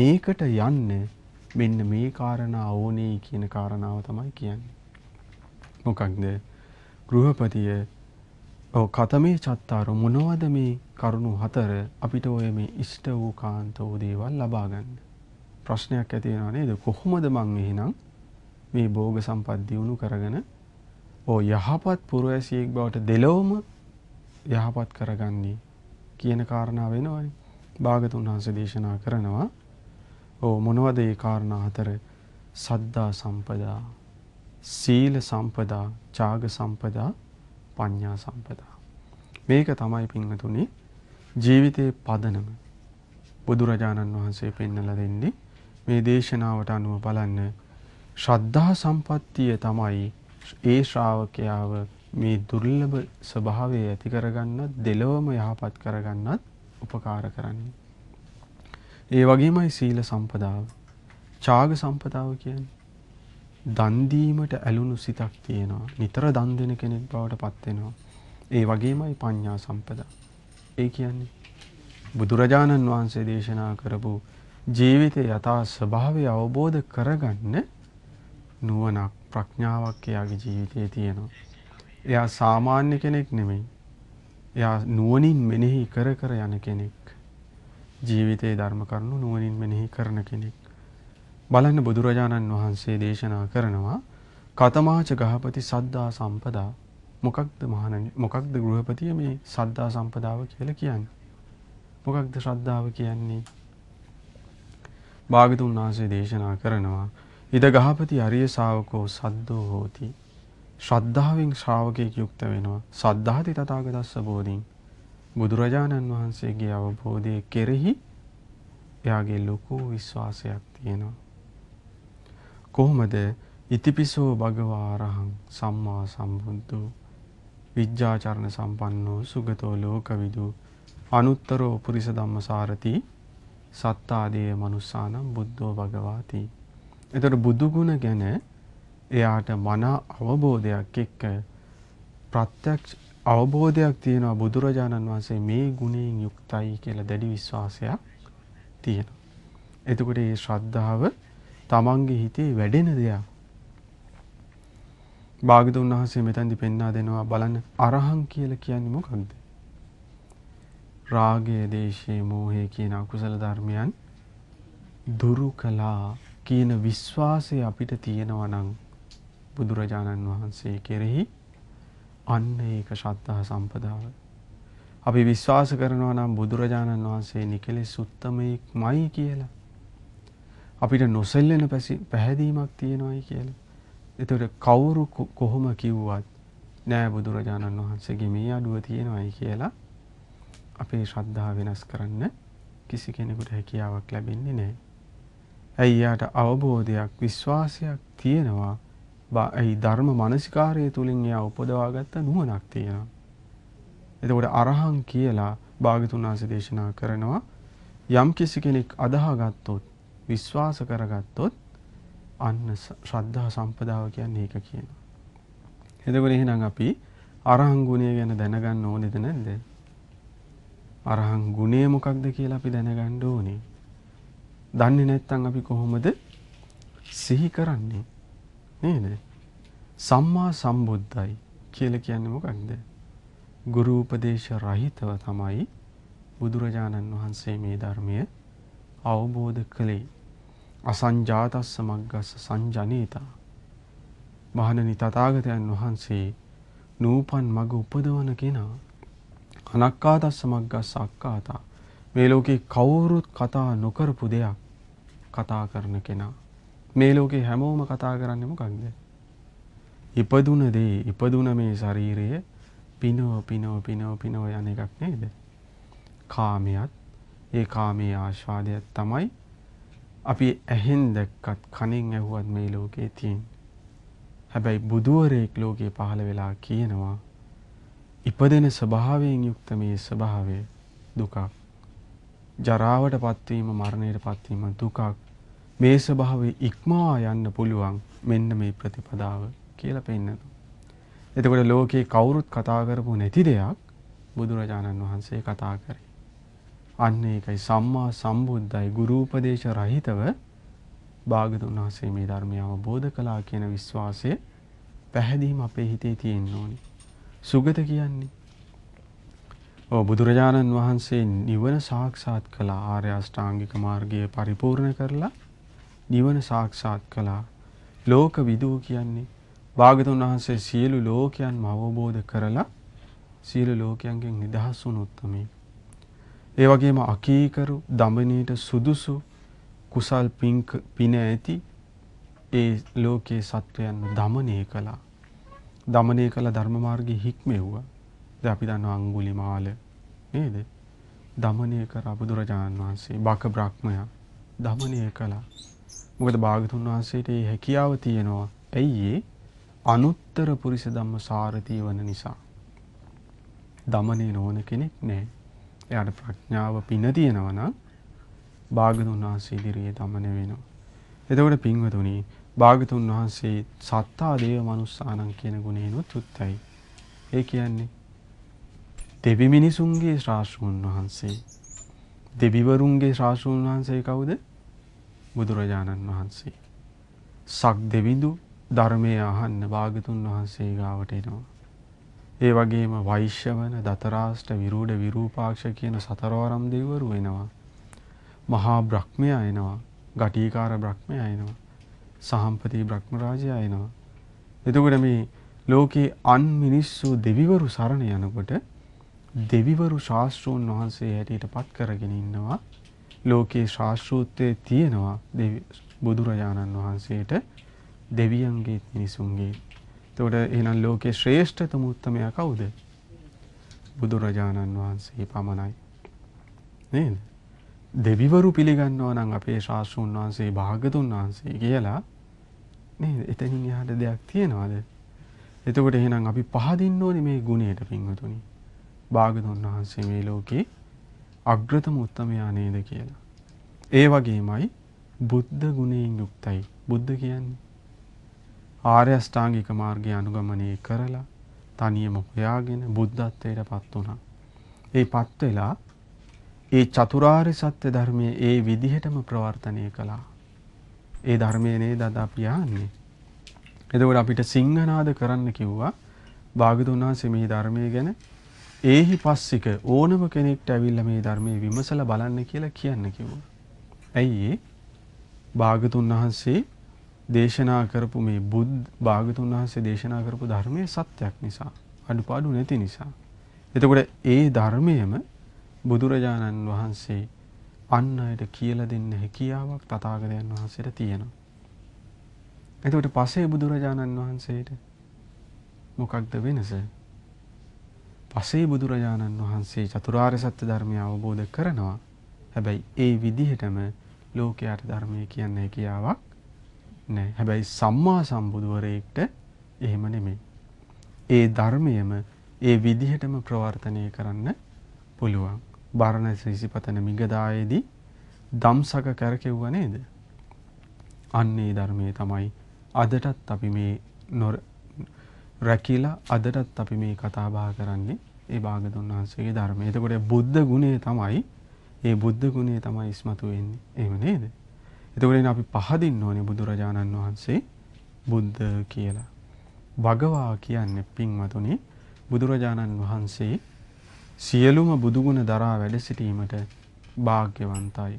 මේකට යන්න මෙන්න මේ කාරණා ඕනේ කියන කාරණාව තමයි කියන්නේ. මොකක්ද? ගෘහපතිය ඔව් කතමේ චත්තාරෝ මොනවද මේ කරුණු හතර අපිට ඔය මේ ඉෂ්ට වූ කාන්ත වූ දේවල් ලබා ගන්න. ප්‍රශ්නයක් ඇති වෙනවා නේද? කොහොමද මං එහෙනම් මේ භෝග සම්පත් දිනු කරගෙන ඕ යහපත් පුරවැසියෙක් බවට දෙලොවම යහපත් කරගන්නේ කියන කාරණාව වෙනවනේ. භාගතුන් වහන්සේ දේශනා කරනවා. ඕ මොනවද ඒ කාරණා හතර? සද්දා සම්පදා, සීල සම්පදා, ඡාග සම්පදා, පඤ්ඤා සම්පදා. මේක තමයි පින්වතුනි ජීවිතයේ පදනම. බුදුරජාණන් වහන්සේ පෙන්වලා දෙන්නේ මේ දේශනාවට අනුව බලන්න ශ්‍රද්ධා සම්පත්තිය තමයි ඒ ශ්‍රාවකයාව මේ දුර්ලභ ස්වභාවය ඇති කරගන්නත් දෙලොවම යහපත් කරගන්නත් උපකාර කරන්නේ. ඒ වගේමයි සීල සම්පදාව. ඡාග සම්පදාව කියන්නේ දන් දීමට ඇලුණු සිතක් තියෙනවා. නිතර දන් දෙන කෙනෙක් බවට පත් වෙනවා. ඒ වගේමයි පඤ්ඤා සම්පදා. ඒ කියන්නේ බුදුරජාණන් වහන්සේ දේශනා කරපු ජීවිතය යථා ස්වභාවය අවබෝධ කරගන්න නුවණක් ප්‍රඥාවක් එයාගේ ජීවිතයේ තියෙනවා. එයා සාමාන්‍ය කෙනෙක් නෙමෙයි. එයා නුවණින් මෙනෙහි කර කර යන කෙනෙක්. ජීවිතයේ ධර්ම කරුණු නුවණින් මෙනෙහි කරන කෙනෙක්. බලන්න බුදුරජාණන් වහන්සේ දේශනා කරනවා කතමාච ගහපති සද්දා සම්පදා මොකක්ද මහණනි මොකක්ද ගෘහපතිය මේ සද්දා සම්පදාව කියලා කියන්නේ මොකක්ද ශ්‍රද්ධාව කියන්නේ භාගතුන් වහන්සේ දේශනා කරනවා ඉදගහපති අරිය ශාවකෝ සද්දෝ හෝති. ශ්‍රද්ධාවෙන් ශ්‍රාවකයෙක් යුක්ත වෙනවා. සද්ධාති තථාගතස්ස බෝධින්. බුදුරජාණන් වහන්සේගේ අවබෝධය කෙරෙහි එයාගේ ලොකු විශ්වාසයක් තියෙනවා. කොහොමද ඉතිපිසෝ භගවාරහං සම්මා සම්බුද්ධෝ විජ්ජාචරණ සම්පන්නෝ සුගතෝ ලෝකවිදු අනුත්තරෝ පුරිස ධම්මසාරති සත්තාදීය මනුස්සානම් බුද්ධෝ භගවාති එතකොට බුදු ගුණ ගැන එයාට මනා අවබෝධයක් එක්ක ප්‍රත්‍යක්ෂ අවබෝධයක් තියෙනවා බුදුරජාණන් වහන්සේ මේ ගුණයෙන් යුක්තයි කියලා දැඩි විශ්වාසයක් තියෙනවා. එතකොට මේ ශ්‍රද්ධාව තමන්ගේ හිතේ වැඩෙන දෙයක්. භාගතුන් වහන්සේ මෙතැන්දි පෙන්වා දෙනවා බලන්න අරහං කියලා කියන්නේ මොකක්ද? රාගය, දේශය, මෝහය කියන අකුසල ධර්මයන් දුරු කළා කියන විශ්වාසය අපිට තියෙනවා නම් බුදුරජාණන් වහන්සේ කෙරෙහි අන්න ඒක ශ්‍රද්ධා සම්පදාව. අපි විශ්වාස කරනවා නම් බුදුරජාණන් වහන්සේ නිකලෙස් උත්තමයෙක්මයි කියලා. අපිට නොසෙල්ලෙන පැහැදීමක් තියෙනවායි කියලා. එතකොට කවුරු කොහොම කිව්වත් නෑ බුදුරජාණන් වහන්සේගේ මේ අඩුව තියෙනවායි කියලා අපේ ශ්‍රද්ධාව වෙනස් කරන්න කිසි කෙනෙකුට හැකියාවක් ලැබෙන්නේ නැහැ. ඇයියාට අවබෝධයක් විශ්වාසයක් තියෙනවා බයි ධර්ම මානසිකාරය තුලින් එයා උපදවාගත්ත නුවණක් තියෙනවා. එතකොට අරහං කියලා භාගතුන් වහන්සේ දේශනා කරනවා යම් කිසි කෙනෙක් අදාහගත්තොත් විශ්වාස කරගත්තොත් අන්න ශ්‍රද්ධා සම්පදාව කියන්නේ ඒක කියනවා. එතකොට එහෙනම් අපි අරහං ගුණය ගැන දැනගන්න ඕනේද නැද්ද? අරහං ගුණය මොකක්ද කියලා අපි දැනගන්න ඕනේ. දන්නේ නැත්නම් අපි කොහොමද සිහි කරන්නේ? නේද? සම්මා සම්බුද්ධයි කියලා කියන්නේ මොකක්ද? ගුරු උපදේශ රහිතව තමයි බුදුරජාණන් වහන්සේ මේ ධර්මය අවබෝධ කළේ. අසංජාතස්ස මග්ගස්ස සංජනේතා. මහණනි තථාගතයන් වහන්සේ නූපන් මග උපදවන කෙනා අනක්කාතස්ස මග්ගස්ස අක්කාතා මේ ලෝකේ කවුරුත් කතා නොකරපු දෙයක් කතා කරන කෙනා. මේ ලෝකේ හැමෝම කතා කරන්නේ මොකක්ද? ඉපදුන දේ, ඉපදුන මේ ශරීරය පිනව පිනව පිනව පිනව යන එකක් නේද? කාමයට ඒ කාමයේ ආස්වාදයක් තමයි අපි ඇහෙන් දැක්කත් කනෙන් ඇහුවත් මේ ලෝකේ තියෙන. හැබැයි බුදුවරයෙක් ලෝකේ පහළ වෙලා කියනවා ඉපදෙන ස්වභාවයෙන් යුක්ත මේ ස්වභාවය දුකක්. ජරාවට පත්වීම මරණයට පත්වීම දුකක් මේ ස්වභාවය ඉක්මවා යන්න පුළුවන් මෙන්න මේ ප්‍රතිපදාව කියලා පෙන්නනවා. එතකොට ලෝකේ කවුරුත් කතා කරපු නැති දෙයක් බුදුරජාණන් වහන්සේ කතා කරේ. අන්න ඒකයි සම්මා සම්බුද්ධයි ගුරු උපදේශ රහිතව භාගතුන් වහන්සේ මේ ධර්මය අවබෝධ කළා කියන විශ්වාසය පැහැදීම අපේ හිතේ තියෙන්න ඕනේ. සුගත කියන්නේ බුදුරජාණන් වහන්සේ නිවන සාක්ෂාත් කළ ආර්ය අෂ්ටාංගික මාර්ගය පරිපූර්ණ කරලා නිවන සාක්ෂාත් කළා. ලෝක විදූ කියන්නේ භාගතුන් වහන්සේ සියලු ලෝකයන්ම අවබෝධ කරලා සියලු ලෝකයන්ගෙන් නිදහස් වුණු උත්තමී. ඒ වගේම අකීකරු දමනීට සුදුසු කුසල් පින ඇති ඒ ලෝකයේ සත්වයන් දමනය කළා. දමනය කළ ධර්ම මාර්ගයේ හික්මෙව්වා. දැන් අපි දන්නවා අඟුලිමාල නේද? දමණය කර බුදුරජාණන් වහන්සේ බක බ්‍රහ්මයා දමණය කළා. මොකද භාගතුන් වහන්සේට මේ හැකියාව තියෙනවා. ඇයි ඒ? අනුත්තර පුරිස ධම්ම සාරතිය වන නිසා. දමණය නොවන කෙනෙක් නැහැ. එයාට ප්‍රඥාව පින තියෙනවා නම් භාගතුන් වහන්සේ ඉදිරියේ දමණය වෙනවා. එතකොට පින්වතුනි භාගතුන් වහන්සේ සත්තා දේව මනුස්සානම් කියන ගුණේනොත් යුක්තයි. ඒ කියන්නේ දෙවි මිනිසුන්ගේ ශ්‍රාශූන් වහන්සේ. දෙවිවරුන්ගේ ශ්‍රාශූන් වහන්සේ කවුද? බුදුරජාණන් වහන්සේ. සක් දෙවිඳු ධර්මය අහන්න භාගතුන් වහන්සේ ගාවට එනවා. ඒ වගේම වෛශ්‍යවන දතරාෂ්ට විරූඩ විරූපාක්ෂ කියන සතරවරම් දෙවිවරු එනවා. මහා බ්‍රහ්මයා එනවා. ගටිකාර බ්‍රහ්මයා එනවා. සහම්පති බ්‍රහ්ම රාජයා එනවා. එතකොට මේ ලෝකේ අන් මිනිස්සු දෙවිවරු සරණ යනකොට දෙවිවරු ශාස්ත්‍රූන් වහන්සේ හැටියට පත් කරගෙන ඉන්නවා. ලෝකේ ශාස්ත්‍රූත්වයේ තියෙනවා බුදුරජාණන් වහන්සේට දෙවියන්ගේ මිනිසුන්ගේ. එතකොට එහෙනම් ලෝකේ ශ්‍රේෂ්ඨතම උත්තමයා කවුද? බුදුරජාණන් වහන්සේ පමණයි. නේද? දෙවිවරු පිළිගන්නවා නම් අපේ ශාස්ත්‍රූන් වහන්සේ භාගතුන් වහන්සේ කියලා නේද? එතනින් එහාට දෙයක් තියනවාද? එතකොට එහෙනම් අපි පහදින්න ඕනේ මේ ගුණයට පින්වතුනි. භාගතුන් වහන්සේ මේ ලෝකේ අග්‍රතම උත්තමයා නේද කියලා. ඒ වගේමයි බුද්ධ ගුණයෙන් යුක්තයි. බුද්ධ කියන්නේ ආර්ය අෂ්ටාංගික මාර්ගය අනුගමනය කරලා තනියම හොයාගෙන බුද්ධත්වයට පත් වුණා. ඒ පත් වෙලා ඒ චතුරාර්ය සත්‍ය ධර්මයේ ඒ විදිහටම ප්‍රවර්තනය කළා. ඒ ධර්මයේ නේද අද අපි යන්නේ. එතකොට අපිට සිංහනාද කරන්න කිව්වා භාගතුන් වහන්සේ මේ ධර්මයේ ගැන ඒහි පස්සික ඕනම කෙනෙක්ට ඇවිල්ලා මේ ධර්මයේ විමසලා බලන්න කියලා කියන්න කිව්වා. ඇයි ඒ? භාගතුන් වහන්සේ දේශනා කරපු මේ බුද් භාගතුන් වහන්සේ දේශනා කරපු ධර්මයේ සත්‍යක් නිසා අඩුපාඩු නැති නිසා. එතකොට ඒ ධර්මයම බුදුරජාණන් වහන්සේ අන් අයට කියලා දෙන්න හැකියාවක් තථාගතයන් වහන්සේට තියෙනවා. එතකොට පසේ බුදුරජාණන් වහන්සේට මොකක්ද වෙනස? පසේ බුදුරජාණන් වහන්සේ චතුරාර්ය සත්‍ය ධර්මය අවබෝධ කරනවා. හැබැයි ඒ විදිහටම ලෝකයාට ධර්මය කියන්න හැකියාවක් නැහැ. හැබැයි සම්මා සම්බුදුවරයෙක්ට එහෙම නෙමෙයි. ඒ ධර්මයම ඒ විදිහටම ප්‍රවර්තනය කරන්න පුළුවන්. බරණැස ඉසිපතන මිගදායේදී දම්සක කරකෙව්වා නේද? අන්නේ ධර්මයේ තමයි අදටත් අපි මේ රැකිලා අදටත් අපි මේ කතා බහ කරන්නේ ඒ භාගතුන් වහන්සේගේ ධර්මය. එතකොට බුද්ධ ගුණය තමයි ඒ බුද්ධ ගුණය තමයි ඉස්මතු වෙන්නේ. එහෙම නේද? එතකොට අපි පහදින්න ඕනේ බුදුරජාණන් වහන්සේ බුද්ධ කියලා. වගවා කියන්නේ පින්වතුනි බුදුරජාණන් වහන්සේ සියලුම බුදුගුණ දරා වැඩ සිටීමට වාග්යවන්තයි.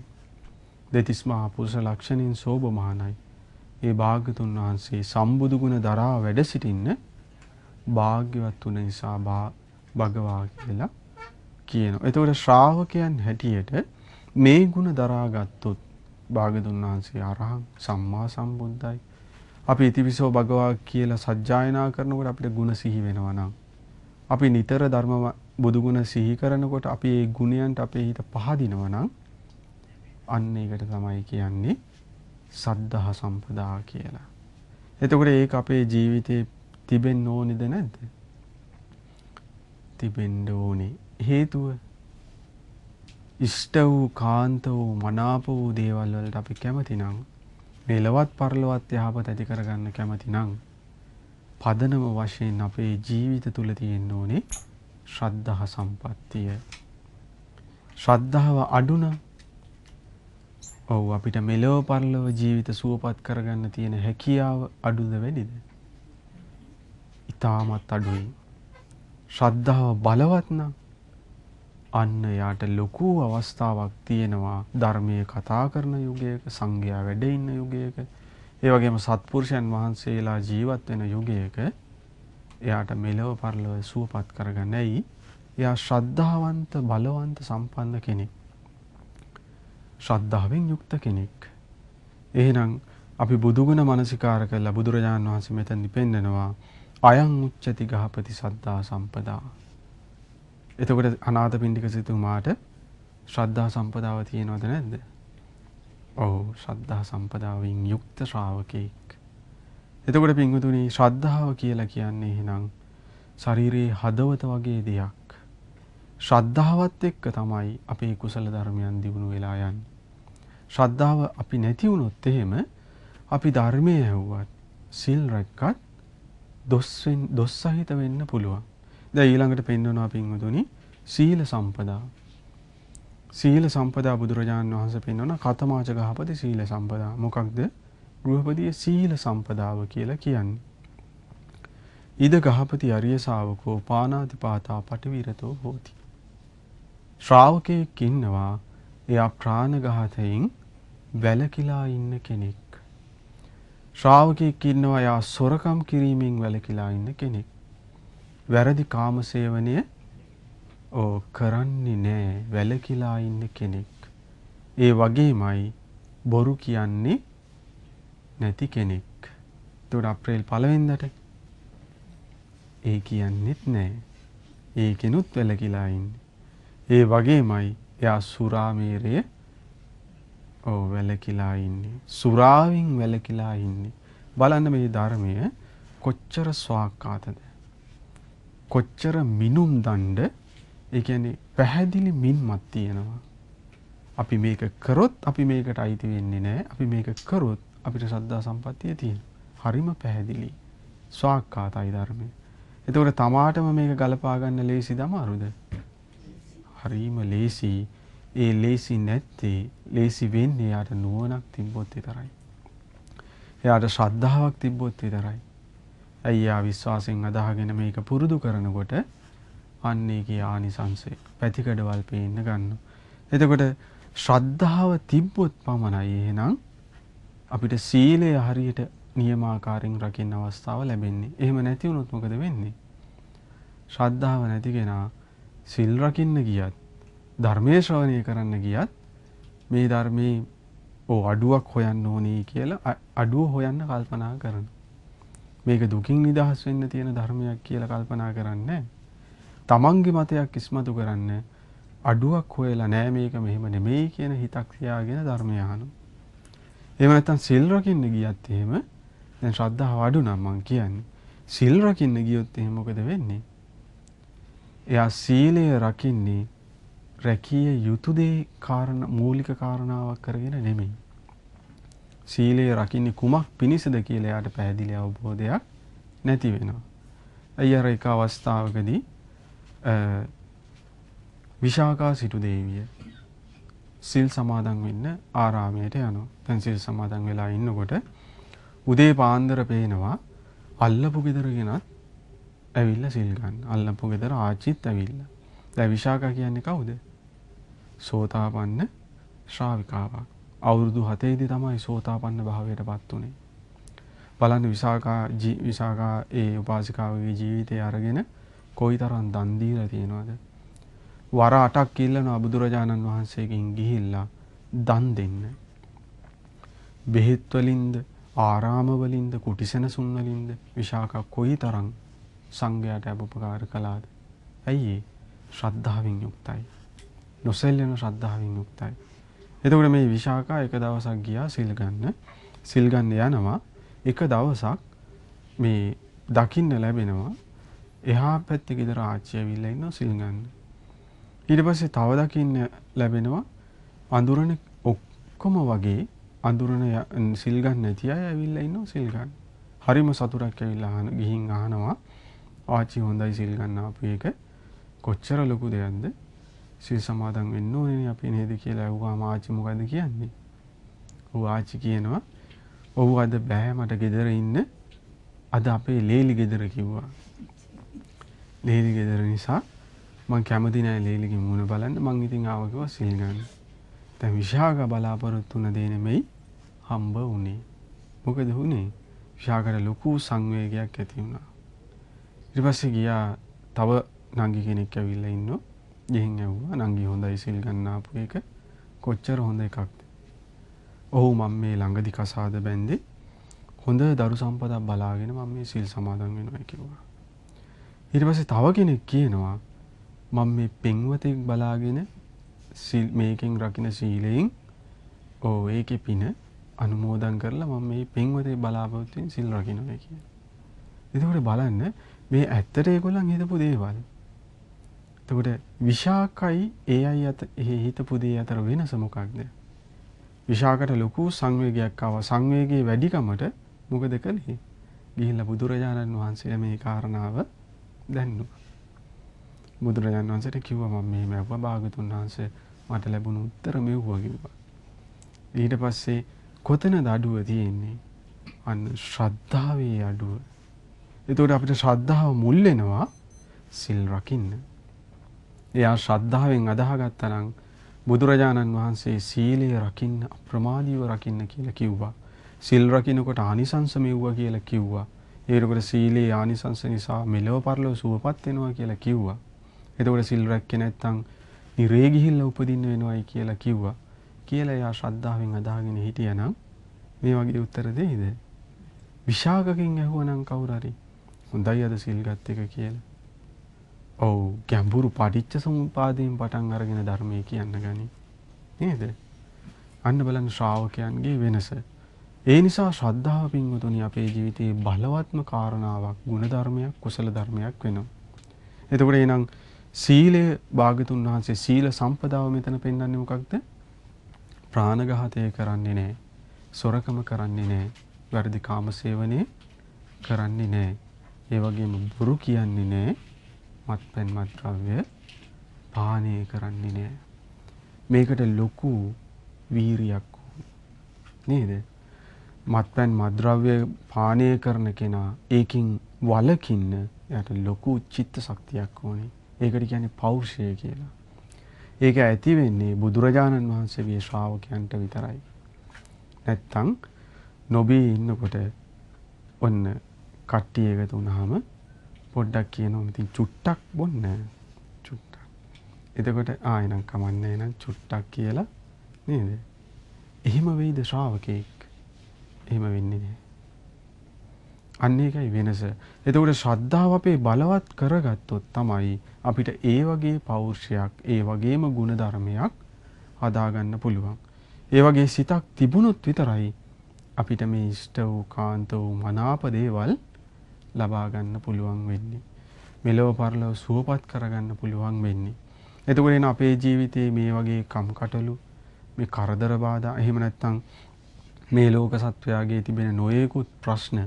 දෙතිස් මහා පුරුෂ ලක්ෂණින් සෝභමානයි. ඒ භාග්‍යතුන් වහන්සේ සම්බුදු ගුණ දරා වැඩ සිටින්න භාග්‍යවත් වුණ නිසා භගවා කියලා කියනවා. එතකොට ශ්‍රාවකයන් හැටියට මේ ಗುಣ දරාගත්තොත් භාගතුන් වහන්සේ අරහං සම්මා සම්බුද්දයි. අපි ඉතිවිසෝ භගවා කියලා සජ්ජායනා කරනකොට අපිට ಗುಣ සිහි වෙනවා අපි නිතර ධර්ම බුදු ගුණ සිහි කරනකොට අපි ඒ ගුණයන්ට අපේ හිත පහදිනවා නම් අන්න ඒකට තමයි කියන්නේ සද්ධා සම්පදා කියලා. එතකොට ඒක අපේ ජීවිතේ තිබෙන්න ඕනේද නැද්ද? තිබෙන්න ඕනේ. හේතුව ඉෂ්ට වූ කාන්ත වූ මනාප වූ දේවල් වලට අපි කැමති නම් මෙලවත් පරලොවත් යහපත ඇති කරගන්න කැමති නම් පදනම වශයෙන් අපේ ජීවිත තුල තියෙන්න ඕනේ ශ්‍රද්ධහ සම්පත්තිය. ශ්‍රද්ධාව අඩු නම් ඔව් අපිට මෙලව පරලොව ජීවිත සුවපත් කරගන්න තියෙන හැකියාව අඩුද වැඩිද? ඉතාමත් අඩුයි. ශ්‍රද්ධාව බලවත් නම් අන්න යාට ලොකු අවස්ථාවක් තියෙනවා ධර්මයේ කතා කරන යුගයක සංඝයා වැඩ ඉන්න යුගයක ඒ වගේම සත්පුරුෂයන් වහන්සේලා ජීවත් වෙන යුගයක එයාට මෙලව පරලව සුවපත් කරගන්න ඇයි එයා ශ්‍රද්ධාවන්ත බලවන්ත සම්පන්න කෙනෙක් ශ්‍රද්ධාවෙන් යුක්ත කෙනෙක් එහෙනම් අපි බුදුගුණ මනසිකාර කරලා බුදුරජාණන් වහන්සේ මෙතෙන් පෙන්නනවා අයං උච්චති ගහපති සද්ධා සම්පදා. එතකොට අනාථ පිණ්ඩික සිතුමාට ශ්‍රද්ධා සම්පදාව තියෙනවද නැද්ද? ඔව් ශ්‍රද්ධා සම්පදාවෙන් යුක්ත ශ්‍රාවකෙක්. එතකොට පින්වතුනි ශ්‍රද්ධාව කියලා කියන්නේ එහෙනම් ශරීරයේ හදවත වගේ දෙයක්. ශ්‍රද්ධාවත් එක්ක තමයි අපේ කුසල ධර්මයන් දියුණු වෙලා යන්නේ. ශ්‍රද්ධාව අපි නැති වුණොත් එහෙම අපි ධර්මයේ ඇහුවත් සිල් රැක්කත් දොස් දොස් සහිත වෙන්න පුළුවන්. දැන් ඊළඟට පෙන්වනවා පින්වතුනි සීල සම්පදා. සීල සම්පදා බුදුරජාන් වහන්සේ පෙන්වන කතමාච ගහපති සීල සම්පදා. මොකක්ද? ගෘහපතියේ සීල සම්පදාව කියලා කියන්නේ. ඉද ගහපති අරිය ශාවකෝ පානාති පාතා පටිවිරතෝ හෝති. ශ්‍රාවකයෙක් ඉන්නවා එයා ප්‍රාණඝාතයෙන් වැළකීලා ඉන්න කෙනෙක්. ශ්‍රාවකෙක් ඉන්නවා යා සොරකම් කිරීමෙන් වැළකීලා ඉන්න කෙනෙක්. වැරදි කාමසේවනය ඕ කරන්නේ නෑ වැළකීලා ඉන්න කෙනෙක්. ඒ වගේමයි බොරු කියන්නේ නැති කෙනෙක්. ඒකට අප්‍රේල් 1 වෙනිදාට ඒ කියන්නේත් නෑ. ඒකෙනුත් වැළකීලා ඉන්නේ. ඒ වගේමයි එයා සුරාමේරයේ ඔව් වැලකිලා ඉන්නේ. සුරාවෙන් වැලකිලා ඉන්නේ. බලන්න මේ ධර්මය කොච්චර ස්වාක්කාතද. කොච්චර මිනුම් දණ්ඩ ඒ කියන්නේ පැහැදිලි මින්මත් තියෙනවා. අපි මේක කරොත් අපි මේකට අයිති වෙන්නේ නැහැ. අපි මේක කරොත් අපිට සද්දා සම්පත්තිය තියෙනවා. හරිම පැහැදිලි. ස්වාක්කාතයි ධර්මය. එතකොට තමාටම මේක ගලපා ගන්න ලේසිද අමාරුද? හරීම ලේසියි. ඒ ලේසි නැත්තේ ලේසි වෙන්නේ එයාට නුවණක් තිබ්බොත් විතරයි. එයාට ශ්‍රද්ධාවක් තිබ්බොත් විතරයි. අයියා විශ්වාසයෙන් අදාහගෙන මේක පුරුදු කරනකොට අන්නේ කිය ආනිසංසය පැතිකඩවල් පේන්න ගන්න. එතකොට ශ්‍රද්ධාව තිබ්බොත් පමණයි එහෙනම් අපිට සීලය හරියට නියමාකාරයෙන් රකින්න අවස්ථාව ලැබෙන්නේ. එහෙම නැති වුණොත් මොකද වෙන්නේ? ශ්‍රද්ධාව නැති කෙනා සිල් රකින්න ගියත් ධර්මයේ ශ්‍රවණය කරන්න ගියත් මේ ධර්මයේ ඕ අඩුවක් හොයන්න ඕනේ කියලා අඩුව හොයන්න කල්පනා කරන. මේක දුකින් නිදහස් වෙන්න තියෙන ධර්මයක් කියලා කල්පනා කරන්නේ තමන්ගේ මතයක් ඉස්මතු කරන්නේ අඩුවක් හොයලා නෑ මේක මෙහෙම නෙමෙයි කියන හිතක් තියාගෙන ධර්මය අහනවා. එහෙම නැත්නම් සිල් රකින්න ගියත් එහෙම දැන් ශ්‍රද්ධාව අඩු නම් මං කියන්නේ. සිල් රකින්න ගියොත් එහෙම මොකද වෙන්නේ? එයා සීලය රකින්නේ රැකිය යුතු දේ කාරණ මූලික කාරණාවක් කරගෙන නෙමෙයි. සීලය රකින්නේ කුමක් පිණිසද කියලා එයාට පැහැදිලි අවබෝධයක් නැති වෙනවා. අය අර එක අවස්ථාවකදී විශාකා සිටු දේවිය සිල් සමාදන් වෙන්න ආරාමයට යනවා. දැන් සිල් සමාදන් වෙලා ඉන්නකොට උදේ පාන්දර පේනවා අල්ලපු ගෙදරගෙනත් ඇවිල්ලා සිල් ගන්න. අල්ලපු ගෙදර ආච්චිත් ඇවිල්ලා. දැන් විශාකා කියන්නේ කවුද? සෝතාපන්න ශ්‍රාවිකාවක්. අවුරුදු 7 තමයි සෝතාපන්න භාවයටපත් උනේ. බලන්න විසාකා විසාකා ඒ උපාසිකාවගේ ජීවිතය අරගෙන කොයිතරම් දන් දීලා තියෙනවද? වර 8ක් කිල්ලනවා බුදුරජාණන් වහන්සේගෙන් ගිහිල්ලා දන් දෙන්න. බෙහෙත් වලින්ද ආරාම වලින්ද කුටිසෙනසුන් වලින්ද විශාකා කොයිතරම් සංඝයාට අපකාර කළාද? ඇයි ඒ? ශ්‍රද්ධාවෙන් යුක්තයි. නොසෙල්ලෙන ශ්‍රද්ධාවෙන් යුක්තයි. එතකොට මේ විශාකා එක දවසක් ගියා සිල් ගන්න. සිල් ගන්න යනවා. එක දවසක් මේ දකින්න ලැබෙනවා එහා පැත්තේ ගෙදර ආච්චි ඇවිල්ලා ඉන්නවා සිල් ගන්න. ඊට පස්සේ තව දකින්න ලැබෙනවා අඳුරන ඔක්කොම වගේ අඳුරන සිල් ගන්න නැති අය ඇවිල්ලා ඉන්නවා සිල් ගන්න. හරිම සතුටක් ඇවිල්ලා අහන ගිහින් අහනවා ආච්චි හොඳයි සිල් ගන්න ආපු එක කොච්චර ලොකු දෙයක්ද සිල් සමාදන් වෙන්න ඕනේ අපි නේද කියලා ඇහුවාම ආච්චි මොකද්ද කියන්නේ? ඔව් ආච්චි කියනවා ඔව් අද බෑ මට ගෙදර ඉන්න අද අපේ ලේලි ගෙදර කිව්වා. ලේලි ගෙදර නිසා මං කැමති නෑ ලේලිගේ මූණ බලන්න මං ඉතින් ආව කිව්වා සිල් ගන්න. දැන් විශාක බලාපොරොත්තු වුණ දේ නෙමෙයි හම්බ වුණේ. මොකද වුණේ? විශාකට ලොකු සංවේගයක් ඇති වුණා. ඊට පස්සේ ගියා තව නංගි කෙනෙක් ඇවිල්ලා ඉන්නවා. ගිහින් ඇව්වා නංගි හොඳයි සිල් ගන්න ආපු එක කොච්චර හොඳ එකක්ද. ඔව් මම මේ ළඟදි කසාද බැන්දේ හොඳ දරු සම්පතක් බලාගෙන මම මේ සිල් සමාදන් වෙනවා කිව්වා. ඊට පස්සේ තව කෙනෙක් කියනවා මම මේ පෙන්වතෙක් බලාගෙන සිල් මේකෙන් රකින්න සීලයෙන් ඕ ඒකේ පින අනුමෝදන් කරලා මම මේ පෙන්වතේ බලාපොරොත්තුෙන් සිල් රකින්නවා කියන. එතකොට බලන්න මේ ඇත්තට ඒගොල්ලන් හිතපු දේවල්. එතකොට විශාකයි ඒ අය අත එහි හිතපු දේ අතර වෙනස මොකක්ද? විශාකට ලොකු සංවේගයක් ආවා. සංවේගයේ වැඩිකමට මොකද කළේ? ගිහිල්ලා බුදුරජාණන් වහන්සේ මේ කාරණාව දැන්නුවා. බුදුරජාණන් වහන්සේට කිව්වා මම මෙහෙම යවුවා භාගතුන් වහන්සේ මට ලැබුණු උත්තර මෙව්වා කිව්වා. ඊට පස්සේ කොතනද අඩුව තියෙන්නේ? අන්න ශ්‍රද්ධාවේ අඩුව. එතකොට අපිට ශ්‍රද්ධාව මුල් වෙනවා සිල් රකින්න. එයා ශ්‍රද්ධාවෙන් අදාහගත්තා නම් බුදුරජාණන් වහන්සේ සීලය රකින්න අප්‍රමාදීව රකින්න කියලා කිව්වා. සිල් රකින්නකොට ආනිසංස මෙව්වා කියලා කිව්වා. ඒකට සීලේ ආනිසංස නිසා මෙලව පරලව සුවපත් වෙනවා කියලා කිව්වා. එතකොට සිල් රැක්කේ නැත්නම් නිරේ ගිහිල්ලා උපදින්න වෙනවයි කියලා කිව්වා. කියලා එයා ශ්‍රද්ධාවෙන් අදාගෙන හිටියනම් මේ වගේ උත්තර දෙයිද? විශාකකින් ඇහුවනම් කවුරු හරි හොඳයි අද සිල් ගත් එක කියලා. ඔව් ගැඹුරු පටිච්ච සමුපාදයෙන් පටන් අරගෙන ධර්මයේ කියන්න ගනි. නේද? අන්න බලන්න ශ්‍රාවකයන්ගේ වෙනස. ඒ නිසා ශ්‍රද්ධාව පින්වතුනි අපේ ජීවිතයේ බලවත්ම කාරණාවක්, ಗುಣධර්මයක්, කුසල ධර්මයක් වෙනවා. එතකොට එහෙනම් සීලය භාගතුන් වහන්සේ සීල සම්පදාව මෙතන පෙන්වන්නේ මොකක්ද? ප්‍රාණඝාතය කරන්නේ නැහැ. සොරකම කරන්නේ නැහැ. වැඩි කාමසේවනේ කරන්නේ නැහැ. ඒ වගේම බුරු කියන්නේ නැහැ. මත්පැන් මත්ද්‍රව්‍ය පානය කරන්නේ නෑ. මේකට ලොකු වීරියක් නේද? මත්පැන් මත්ද්‍රව්‍ය පානය කරන කෙනා ඒකින් වලකින්න යට ලොකු චිත්ත ශක්තියක් ඕනේ. ඒකට කියන්නේ පෞරුෂය කියලා. ඒක ඇති වෙන්නේ බුදුරජාණන් වහන්සේගේ ශ්‍රාවකයන්ට විතරයි. නැත්තම් නොබී ඉන්නකොට ඔන්න කට්ටිය එකතු වුණාම පොඩ්ඩක් කියනවා ඉතින් චුට්ටක් බොන්න චුට්ටක් එතකොට ආයෙනම් කමන්නේ නම් චුට්ටක් කියලා නේද එහෙම වෙයිද ශ්‍රාවකෙක් එහෙම වෙන්නේ නෑ අන්න ඒකයි වෙනස එතකොට ශ්‍රද්ධාව අපේ බලවත් කරගත්තොත් තමයි අපිට ඒ වගේ පෞර්ෂයක් ඒ වගේම ගුණධර්මයක් හදාගන්න පුළුවන් ඒ වගේ සිතක් තිබුණොත් විතරයි අපිට මේ ඉෂ්ට වූ කාන්ත වූ මනාප දේවල් ලබා ගන්න පුළුවන් වෙන්නේ. මෙලොව පරලොව සුවපත් කරගන්න පුළුවන් වෙන්නේ. එතකොට එන අපේ ජීවිතයේ මේ වගේ කම්කටොළු මේ කරදර බාධා එහෙම නැත්නම් මේ ලෝක සත්වයාගේ තිබෙන නොයෙකුත් ප්‍රශ්න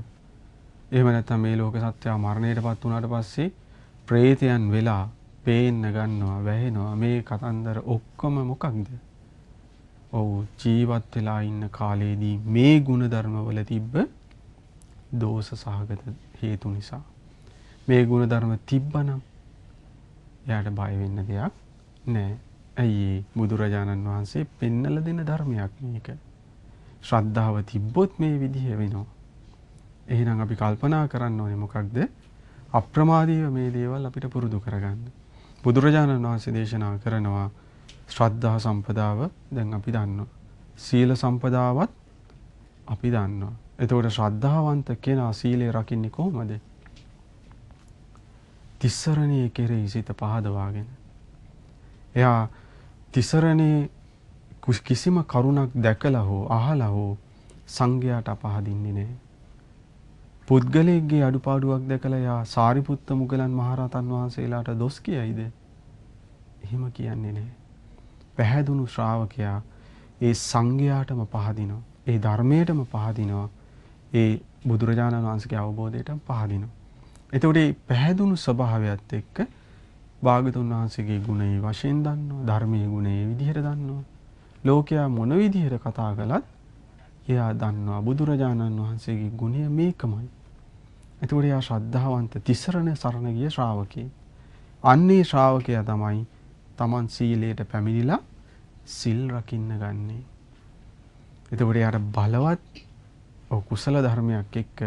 එහෙම නැත්නම් මේ ලෝක සත්වයා මරණයටපත් වුණාට පස්සේ ප්‍රේතයන් වෙලා පේන්න ගන්නවා වැහෙනවා මේ කතන්දර ඔක්කොම මොකක්ද? ඔව් ජීවත් වෙලා ඉන්න කාලේදී මේ ಗುಣධර්මවල තිබ්බ දෝෂ සහගත හේතු නිසා මේ ගුණ ධර්ම තිබ්බනම් එයාට බය වෙන්න දෙයක් නැහැ. ඇයි බුදුරජාණන් වහන්සේ පෙන්නලා දෙන ධර්මයක් මේක. ශ්‍රද්ධාව තිබ්බොත් මේ විදිහ වෙනවා. එහෙනම් අපි කල්පනා කරන්න ඕනේ මොකක්ද? අප්‍රමාදීව මේ දේවල් අපිට පුරුදු කරගන්න. බුදුරජාණන් වහන්සේ දේශනා කරනවා ශ්‍රද්ධා සම්පදාව දැන් අපි දන්නවා. සීල සම්පදාවත් අපි දන්නවා. එතකොට ශ්‍රද්ධාවන්ත කෙනා සීලය රකින්නේ කොහොමද? තිස්සරණේ කෙරෙහි සිත පහදවාගෙන. එයා තිසරණේ කිසිම කරුණක් දැකලා හෝ අහලා හෝ සංඝයාට අපහදින්නේ නැහැ. පුද්ගලයෙක්ගේ අඩුපාඩුවක් දැකලා යා සාරිපුත්ත මුගලන් මහරහතන් වහන්සේලාට දොස් කියයිද? එහෙම කියන්නේ නැහැ. පැහැදුණු ශ්‍රාවකයා ඒ සංඝයාටම පහදිනවා. ඒ ධර්මයටම පහදිනවා. ඒ බුදුරජාණන් වහන්සේගේ අවබෝධයට පහදිනවා. එතකොට මේ පැහැදුණු ස්වභාවයත් එක්ක භාගතුන් වහන්සේගේ ගුණේ වශයෙන් දන්නවා, ධර්මයේ ගුණේ විදිහට දන්නවා. ලෝකයා මොන විදිහට කතා කළත් එයා දන්නවා බුදුරජාණන් වහන්සේගේ ගුණය මේකමයි. එතකොට එයා ශ්‍රද්ධාවන්ත තිසරණ සරණ ගිය ශ්‍රාවකයෙක්. අන්නේ ශ්‍රාවකයා තමයි තමන් සීලයට පැමිණිලා සිල් රකින්න ගන්නේ. එතකොට යාට බලවත් ඔව් කුසල ධර්මයක් එක්ක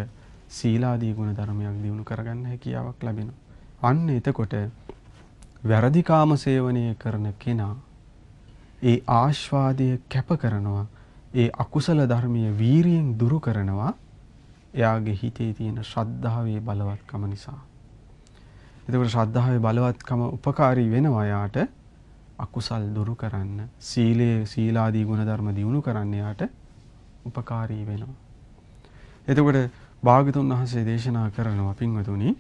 සීලාදී ගුණ ධර්මයක් දිනු කරගන්න හැකියාවක් ලැබෙනවා. අන්න එතකොට වැරදි කාම සේවනය කරන කෙනා ඒ ආස්වාදය කැප කරනවා. ඒ අකුසල ධර්මීය වීරියෙන් දුරු කරනවා. එයාගේ හිතේ තියෙන ශ්‍රද්ධාවේ බලවත්කම නිසා. එතකොට ශ්‍රද්ධාවේ බලවත්කම උපකාරී වෙනවා යාට අකුසල් දුරු කරන්න. සීලයේ සීලාදී ගුණ ධර්ම දිනු කරන්න යාට උපකාරී වෙනවා. එතකොට භාගතුන් වහන්සේ දේශනා කරනවා පින්වතුනි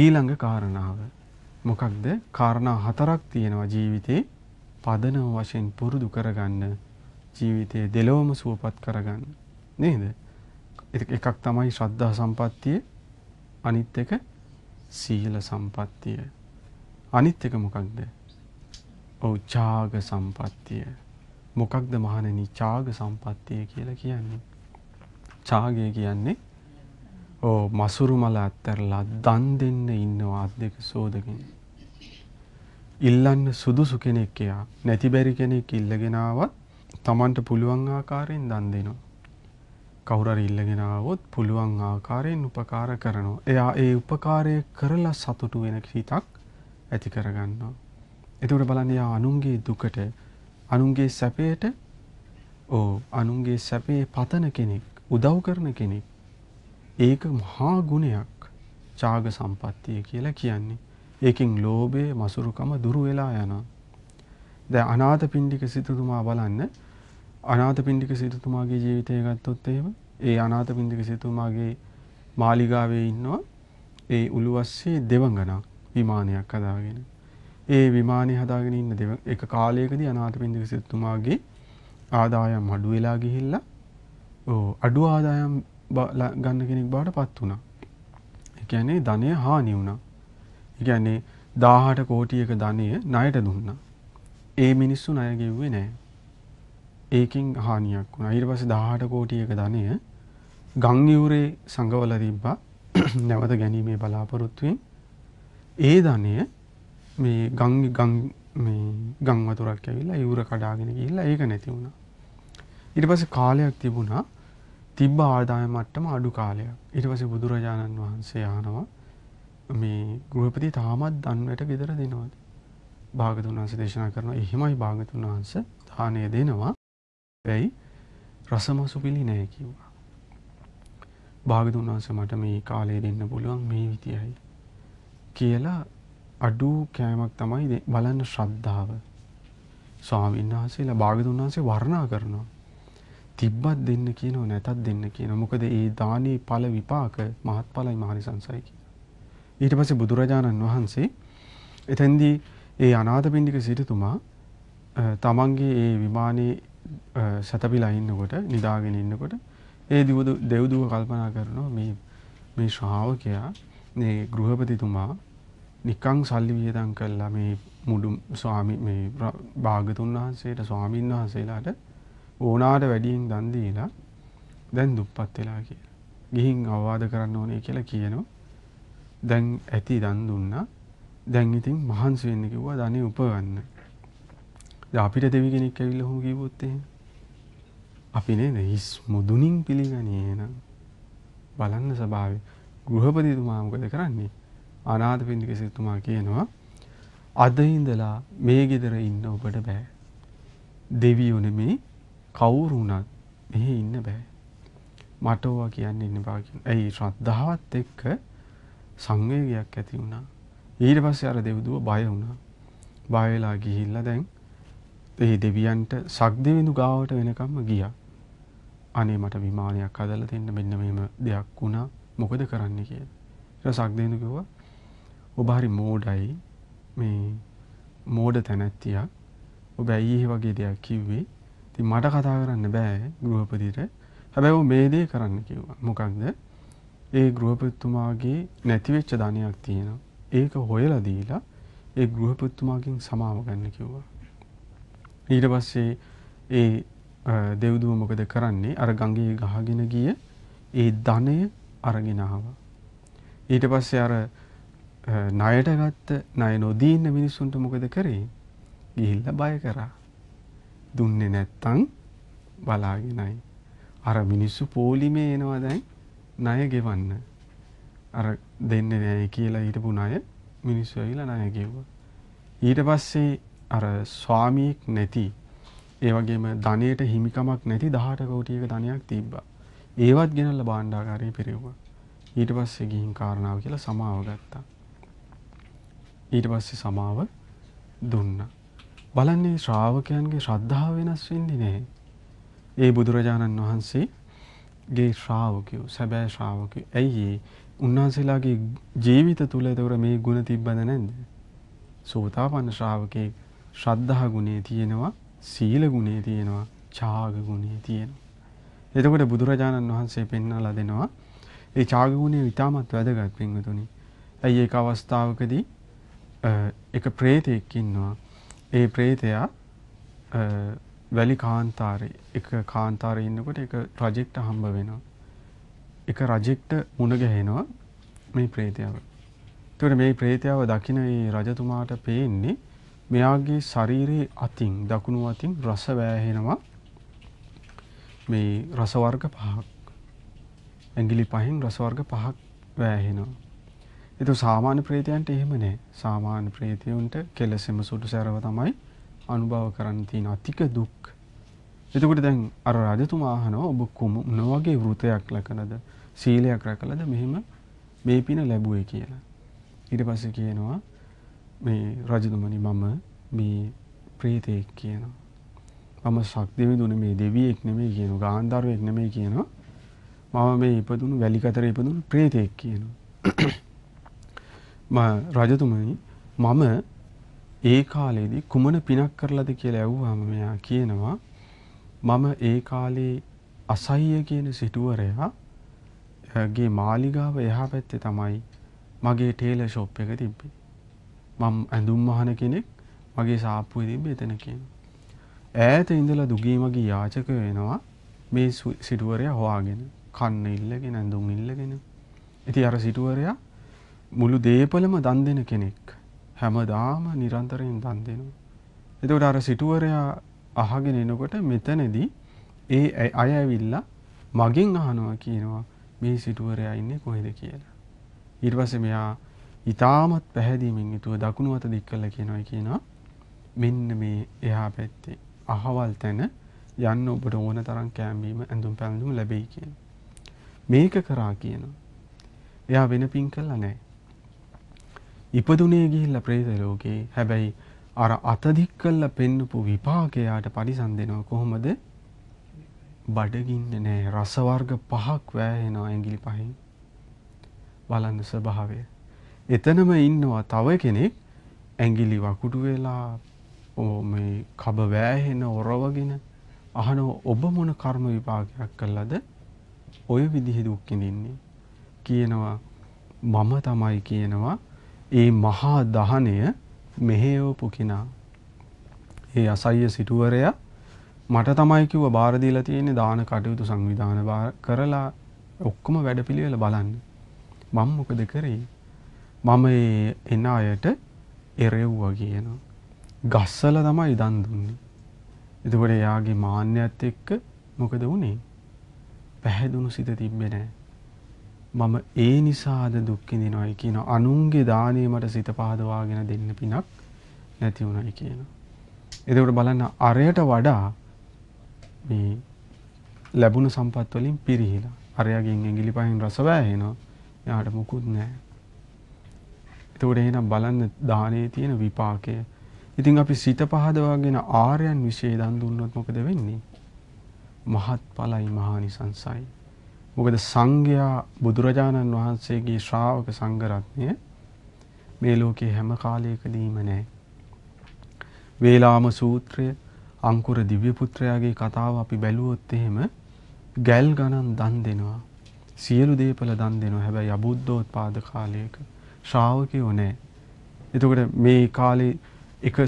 ඊළඟ කාරණාව මොකක්ද? කාරණා හතරක් තියෙනවා ජීවිතේ පදනම වශයෙන් පුරුදු කරගන්න ජීවිතයේ දෙලොවම සුවපත් කරගන්න නේද? එකක් තමයි ශ්‍රද්ධා සම්පත්තිය අනිත් එක සීල සම්පත්තිය අනිත් එක මොකක්ද? ඔව් ඡාග සම්පත්තිය මොකක්ද මහණෙනි ඡාග සම්පත්තිය කියලා කියන්නේ? චාගය කියන්නේ ඕ මසුරු මල ඇත්තරලා දන් දෙන්න ඉන්නවා අත් දෙක සෝදගෙන. ඉල්ලන්න සුදුසු කෙනෙක් එයා නැති බැරි කෙනෙක් ඉල්ලගෙන ආවත් Tamanට පුළුවන් ආකාරයෙන් දන් දෙනවා. කවුරු හරි ඉල්ලගෙන ආවොත් පුළුවන් ආකාරයෙන් උපකාර කරනවා. එයා ඒ උපකාරය කරලා සතුටු වෙන හිතක් ඇති කරගන්නවා. එතකොට බලන්න යා අනුන්ගේ දුකට අනුන්ගේ සැපයට ඕ අනුන්ගේ සැපේ පතන කෙනෙක් උදව් කරන කෙනෙක් ඒක මහා ගුණයක් චාග සම්පත්තිය කියලා කියන්නේ. ඒකෙන් ලෝභය මසුරුකම දුරු වෙලා යනවා. දැන් අනාථපිණ්ඩික සිටුතුමා බලන්න අනාථපිණ්ඩික සිටුතුමාගේ ජීවිතය ගත්තොත් එහෙම ඒ අනාථපිණ්ඩික සිටුතුමාගේ මාලිගාවේ ඉන්නවා ඒ උළුවස්සේ දෙවඟනක් විමානයක් හදාගෙන. ඒ විමානය හදාගෙන ඉන්න දෙව එක කාලයකදී අනාථපිණ්ඩික සිටුතුමාගේ ආදායම් අඩු වෙලා ගිහිල්ලා අඩු ආදායම් ගන්න කෙනෙක් බාට පත් වුණා. එකැනේ ධනය හානි වුණා. එකැනේ දාහට කෝටියක ධනය ණයට දුන්නා. ඒ මිනිස්සු ණය ගෙව්වේ නෑ. ඒකෙන් හානියක් වුණා. ඊට පස්සේ 18 කෝටියක ධනය ගම් යුරේ සංගවල තිබ්බා. නැවත ගැනීමේ බලාපොරොත්තුවෙන් ඒ ධනය මේ ගම් ගම් මේ ගම් වතුරක් ඇවිල්ලා යුර කඩාගෙන ගිහිල්ලා ඒක නැති වුණා. ඊට පස්සේ කාලයක් තිබුණා තිබ්බ ආදායම් මට්ටම අඩු කාලයක්. ඊට පස්සේ බුදුරජාණන් වහන්සේ අහනවා මේ ගෘහපති තාමත් දන්වැට ගෙදර දෙනවද? භාගතුන් වහන්සේ දේශනා කරනවා එහෙමයි භාගතුන් වහන්සේ දානය දෙනවා. වෙයි රසමසු පිළි නැහැ කිව්වා. භාගතුන් වහන්සේ මට මේ කාලේ දෙන්න පුළුවන් මේ විදියයි කියලා අඩු කෑමක් තමයි බලන්න ශ්‍රද්ධාව. ස්වාමීන් වහන්සේලා භාගතුන් වහන්සේ වර්ණනා කරනවා. තිබ්බත් දෙන්න කියනෝ නැතත් දෙන්න කියනවා. මොකද ඒ දානි ඵල විපාක මහත්ඵලයි මහනිසංසයි කියනවා. ඊට පස්සේ බුදුරජාණන් වහන්සේ එතෙන්දී ඒ අනාථපිණ්ඩික සිටුතුමා තමන්ගේ ඒ විමානයේ සැතපීලා ඉන්නකොට නිදාගෙන ඉන්නකොට ඒ දිවුදු දෙව්දුව කල්පනා කරනවා මේ මේ ශ්‍රාවකයා මේ ගෘහපතිතුමා නිකං සල්ලි වියදම් කළා මේ මුඩු ස්වාමි මේ භාගතුන් වහන්සේට ස්වාමින් වහන්සේලාට ඕනාට වැඩියෙන් දන් දීලා දැන් දුප්පත් වෙලා කියලා. ගිහින් අවවාද කරන්න ඕනේ කියලා කියනවා. දැන් ඇති දන් දුන්නා. දැන් ඉතින් මහන්සි වෙන්න කිව්වා ධනෙ උපවන්න. දැන් අපිට දෙවි කෙනෙක් ඇවිල්ලා ඔහොම කිව්වොත් එහෙම. අපි නේද හිස් මුදුනින් පිළිගන්නේ එහෙනම්. බලන්න ස්වභාවය. ගෘහපතිතුමා මොකද කරන්නේ? අනාථ පින්ඩික සිටුමා කියනවා අද ඉඳලා මේ ගෙදර ඉන්න ඔබට බෑ. දෙවියෝ නෙමේ කවුරු වුණත් මෙහි ඉන්න බෑ. මට ඕවා කියන්න ඉන්න බා කියන. ඒ ශ්‍රද්ධාවත් එක්ක සංවේගයක් ඇති වුණා. ඊට පස්සේ අර දෙවිදුව බය වුණා. බය වෙලා ගිහිල්ලා දැන් ඒ දෙවියන්ට සක්දෙවිඳු ගාවට වෙනකම්ම ගියා. අනේ මට විමානයක් හදලා දෙන්න මෙන්න මෙහෙම දෙයක් වුණා. මොකද කරන්න කියලා. ඊට සක්දෙවිඳු කිව්වා ඔබ හරි මෝඩයි. මේ මෝඩ තැනැත්තියා ඔබ ඇයි ඒ වගේ දෙයක් කිව්වේ ඉතින් මට කතා කරන්න බෑ ගෘහපතිට. හැබැයි ਉਹ මේ දේ කරන්න කිව්වා. මොකක්ද? ඒ ගෘහපතිතුමාගේ නැතිවෙච්ච ධනයක් තියෙනවා. ඒක හොයලා දීලා ඒ ගෘහපතිතුමාගෙන් සමාව ගන්න කිව්වා. ඊට පස්සේ ඒ දෙව්දුව මොකද කරන්නේ? අර ගංගේ ගහගෙන ගිය ඒ ධනය අරගෙන ආවා. ඊට පස්සේ අර ණයට ගත්ත ණය නොදී ඉන්න මිනිස්සුන්ට මොකද කරේ? ගිහිල්ලා බය කරා. දුන්නේ නැත්තම් බලාගෙනයි. අර මිනිස්සු පොලිමේ එනවා දැන් ණය ගෙවන්න. අර දෙන්නේ නැහැ කියලා හිටපු ණය මිනිස්සු ඇවිල්ලා ණය ගෙවුවා. ඊට පස්සේ අර ස්වාමියෙක් නැති ඒ වගේම ධනයට හිමිකමක් නැති 18 කෝටියක ධනයක් තිබ්බා. ඒවත් ගෙනල්ලා භාණ්ඩාගාරේ පිරෙව්වා. ඊට පස්සේ ගිහින් කාරණාව කියලා සමාව ගත්තා. ඊට පස්සේ සමාව දුන්නා. බලන්නේ ශ්‍රාවකයන්ගේ ශ්‍රද්ධාව වෙනස් වෙන්නේ නැහැ. ඒ බුදුරජාණන් වහන්සේගේ ශ්‍රාවකයෝ සැබෑ ශ්‍රාවකයෝ ඇයි උන්වහන්සේලාගේ ජීවිත තුල ඒතර මේ ගුණ තිබ්බද නැද්ද? සෝතාපන්න ශ්‍රාවකේ ශ්‍රද්ධා ගුණේ තියෙනවා, සීල ගුණේ තියෙනවා, ඡාග ගුණේ තියෙනවා. එතකොට බුදුරජාණන් වහන්සේ පෙන්වලා දෙනවා ඒ ඡාග ගුණේ ඊටමත් වැදගත් වෙන තුනි. ඇයි ඒක අවස්ථාවකදී එක ප්‍රේතෙක් ඉන්නවා ඒ ප්‍රේතයා වැලි කාන්තාරේ එක කාන්තාරේ ඉන්නකොට එක රජෙක්ට හම්බ වෙනවා. එක රජෙක්ට මුණ ගැහෙනවා මේ ප්‍රේතයාව. එතකොට මේ ප්‍රේතයාව දකින මේ රජතුමාට පේන්නේ මෙයාගේ ශරීරයේ අතින් දකුණු අතින් රස වෑහෙනවා මේ රස වර්ග පහක්. ඇඟිලි පහෙන් රස වර්ග පහක් වෑහෙනවා. ඒක සාමාන්‍ය ප්‍රේතයන්ට එහෙම නෑ. සාමාන්‍ය ප්‍රේතයන්ට කෙලෙසෙම සුදු සැරව තමයි අනුභව කරන්න තියෙන අතික දුක්. එතකොට දැන් අර රජතුමා අහනවා ඔබ කොමන වගේ වෘතයක් ලකනද සීලයක් රැකලද මෙහෙම මේ පින ලැබුවේ කියලා. ඊට පස්සේ කියනවා මේ රජතුමනි මම මේ ප්‍රේතෙක් කියනවා. මම ශක්තිමි දුන මේ දෙවියෙක් නෙමෙයි කියනවා. ගාන්ධාරයෙක් නෙමෙයි කියනවා. මම මේ ඉපදුණු වැලිකතරේ ඉපදුණු ප්‍රේතෙක් කියනවා. රජතුමනි මම ඒ කාලේදී කුමන පිනක් කරලාද කියලා ඇහුවාම මෙයා කියනවා මම ඒ කාලේ අසය්‍ය කියන සිටුවරයා ගේ මාලිගාව එහා පැත්තේ තමයි මගේ ටේලර් ෂොප් එක තිබ්බේ. මම ඇඳුම් වහන කෙනෙක් මගේ සාප්පුවේ තිබ්බේ එතන කියන. ඈත ඉඳලා දුගී මගේ යාචක වෙනවා මේ සිටුවරයා හොයාගෙන කන්න ඉල්ලගෙන ඇඳුම් ඉල්ලගෙන. ඉතින් අර සිටුවරයා මුළු දේපලම දන් දෙන කෙනෙක් හැමදාම නිරන්තරයෙන් දන් දෙනවා. එතකොට අර සිටුවරයා අහගෙන එනකොට මෙතනදී ඒ අය ඇවිල්ලා මගෙන් අහනවා කියනවා මේ සිටුවරයා ඉන්නේ කොහෙද කියලා. ඊට පස්සේ මෙයා ඊටාමත් පැහැදීමෙන් යුතුව දකුණු අත දික් කළා කියනවා කියනවා මෙන්න මේ එහා පැත්තේ අහවල් තැන යන්න ඔබට ඕන තරම් කැම්බීම ඇඳුම් පැළඳුම් ලැබෙයි කියන. මේක කරා කියනවා. එයා වෙන පින් කළා නැහැ. ඉපදුනේ ගිහිල්ලා പ്രേත ලෝකේ හැබැයි අර අතදික් කළා පෙන්නපු විපාකයට පරිසන්දෙනව කොහොමද බඩගින්නේ නැහැ රස වර්ග පහක් වෑහෙනවා ඇඟිලි පහෙන් බලන්න ස්වභාවය එතනම ඉන්නවා තව කෙනෙක් ඇඟිලි වකුඩු වෙලා මේ කබ වෑහෙන ඔරවගෙන අහන ඔබ මොන කර්ම විපාකයක් කළාද ඔය විදිහේ දුක් විඳින්නේ කියනවා මම තමයි කියනවා ඒ මහා දහනය මෙහෙයවපු කෙනා. ඒ අසයිය සිටුවරයා මට තමයි කිව්ව බාර දීලා තියෙන්නේ දාන කටයුතු සංවිධාන කරලා ඔක්කොම වැඩපිළිවෙල බලන්න. මම මොකද කරේ? මම ඒ එන අයට එරෙව්වා කියනවා. ගස්සලා තමයි දන් දුන්නේ. එතකොට එයාගේ මාන්නයත් එක්ක මොකද වුනේ? පැහැදුණු සිත තිබ්බේ නැහැ. මම ඒ නිසාද දුක් විඳිනවයි කියන අනුන්ගේ දාණය මට සිත පහදවාගෙන දෙන්න පිනක් නැති උනායි කියනවා. එතකොට බලන්න අරයට වඩා මේ ලැබුණු සම්පත් වලින් පිරිහිලා අරයාගෙන් ඇඟිලි පහෙන් රස වෑහෙනවා. එයාට මොකුත් නැහැ. එතකොට එහෙනම් බලන්න දානයේ තියෙන විපාකය. ඉතින් අපි සිත පහදවාගෙන ආර්යයන් વિશે දන් දුන්නොත් මොකද වෙන්නේ? මහත්ඵලයි මහානිසංසයි. මොකද සංඝයා බුදුරජාණන් වහන්සේගේ ශ්‍රාවක සංඝරත්නය මේ ලෝකේ හැම කාලයකදීම නැහැ. වේලාම සූත්‍රය අංකුර දිව්‍ය පුත්‍රයාගේ කතාව අපි බැලුවොත් එහෙම ගැල් ගණන් දන් දෙනවා. සියලු දේපල දන් දෙනවා. හැබැයි අබුද්ධෝත්පාද කාලයක ශ්‍රාවකයෝ නැහැ. එතකොට මේ කාලේ එක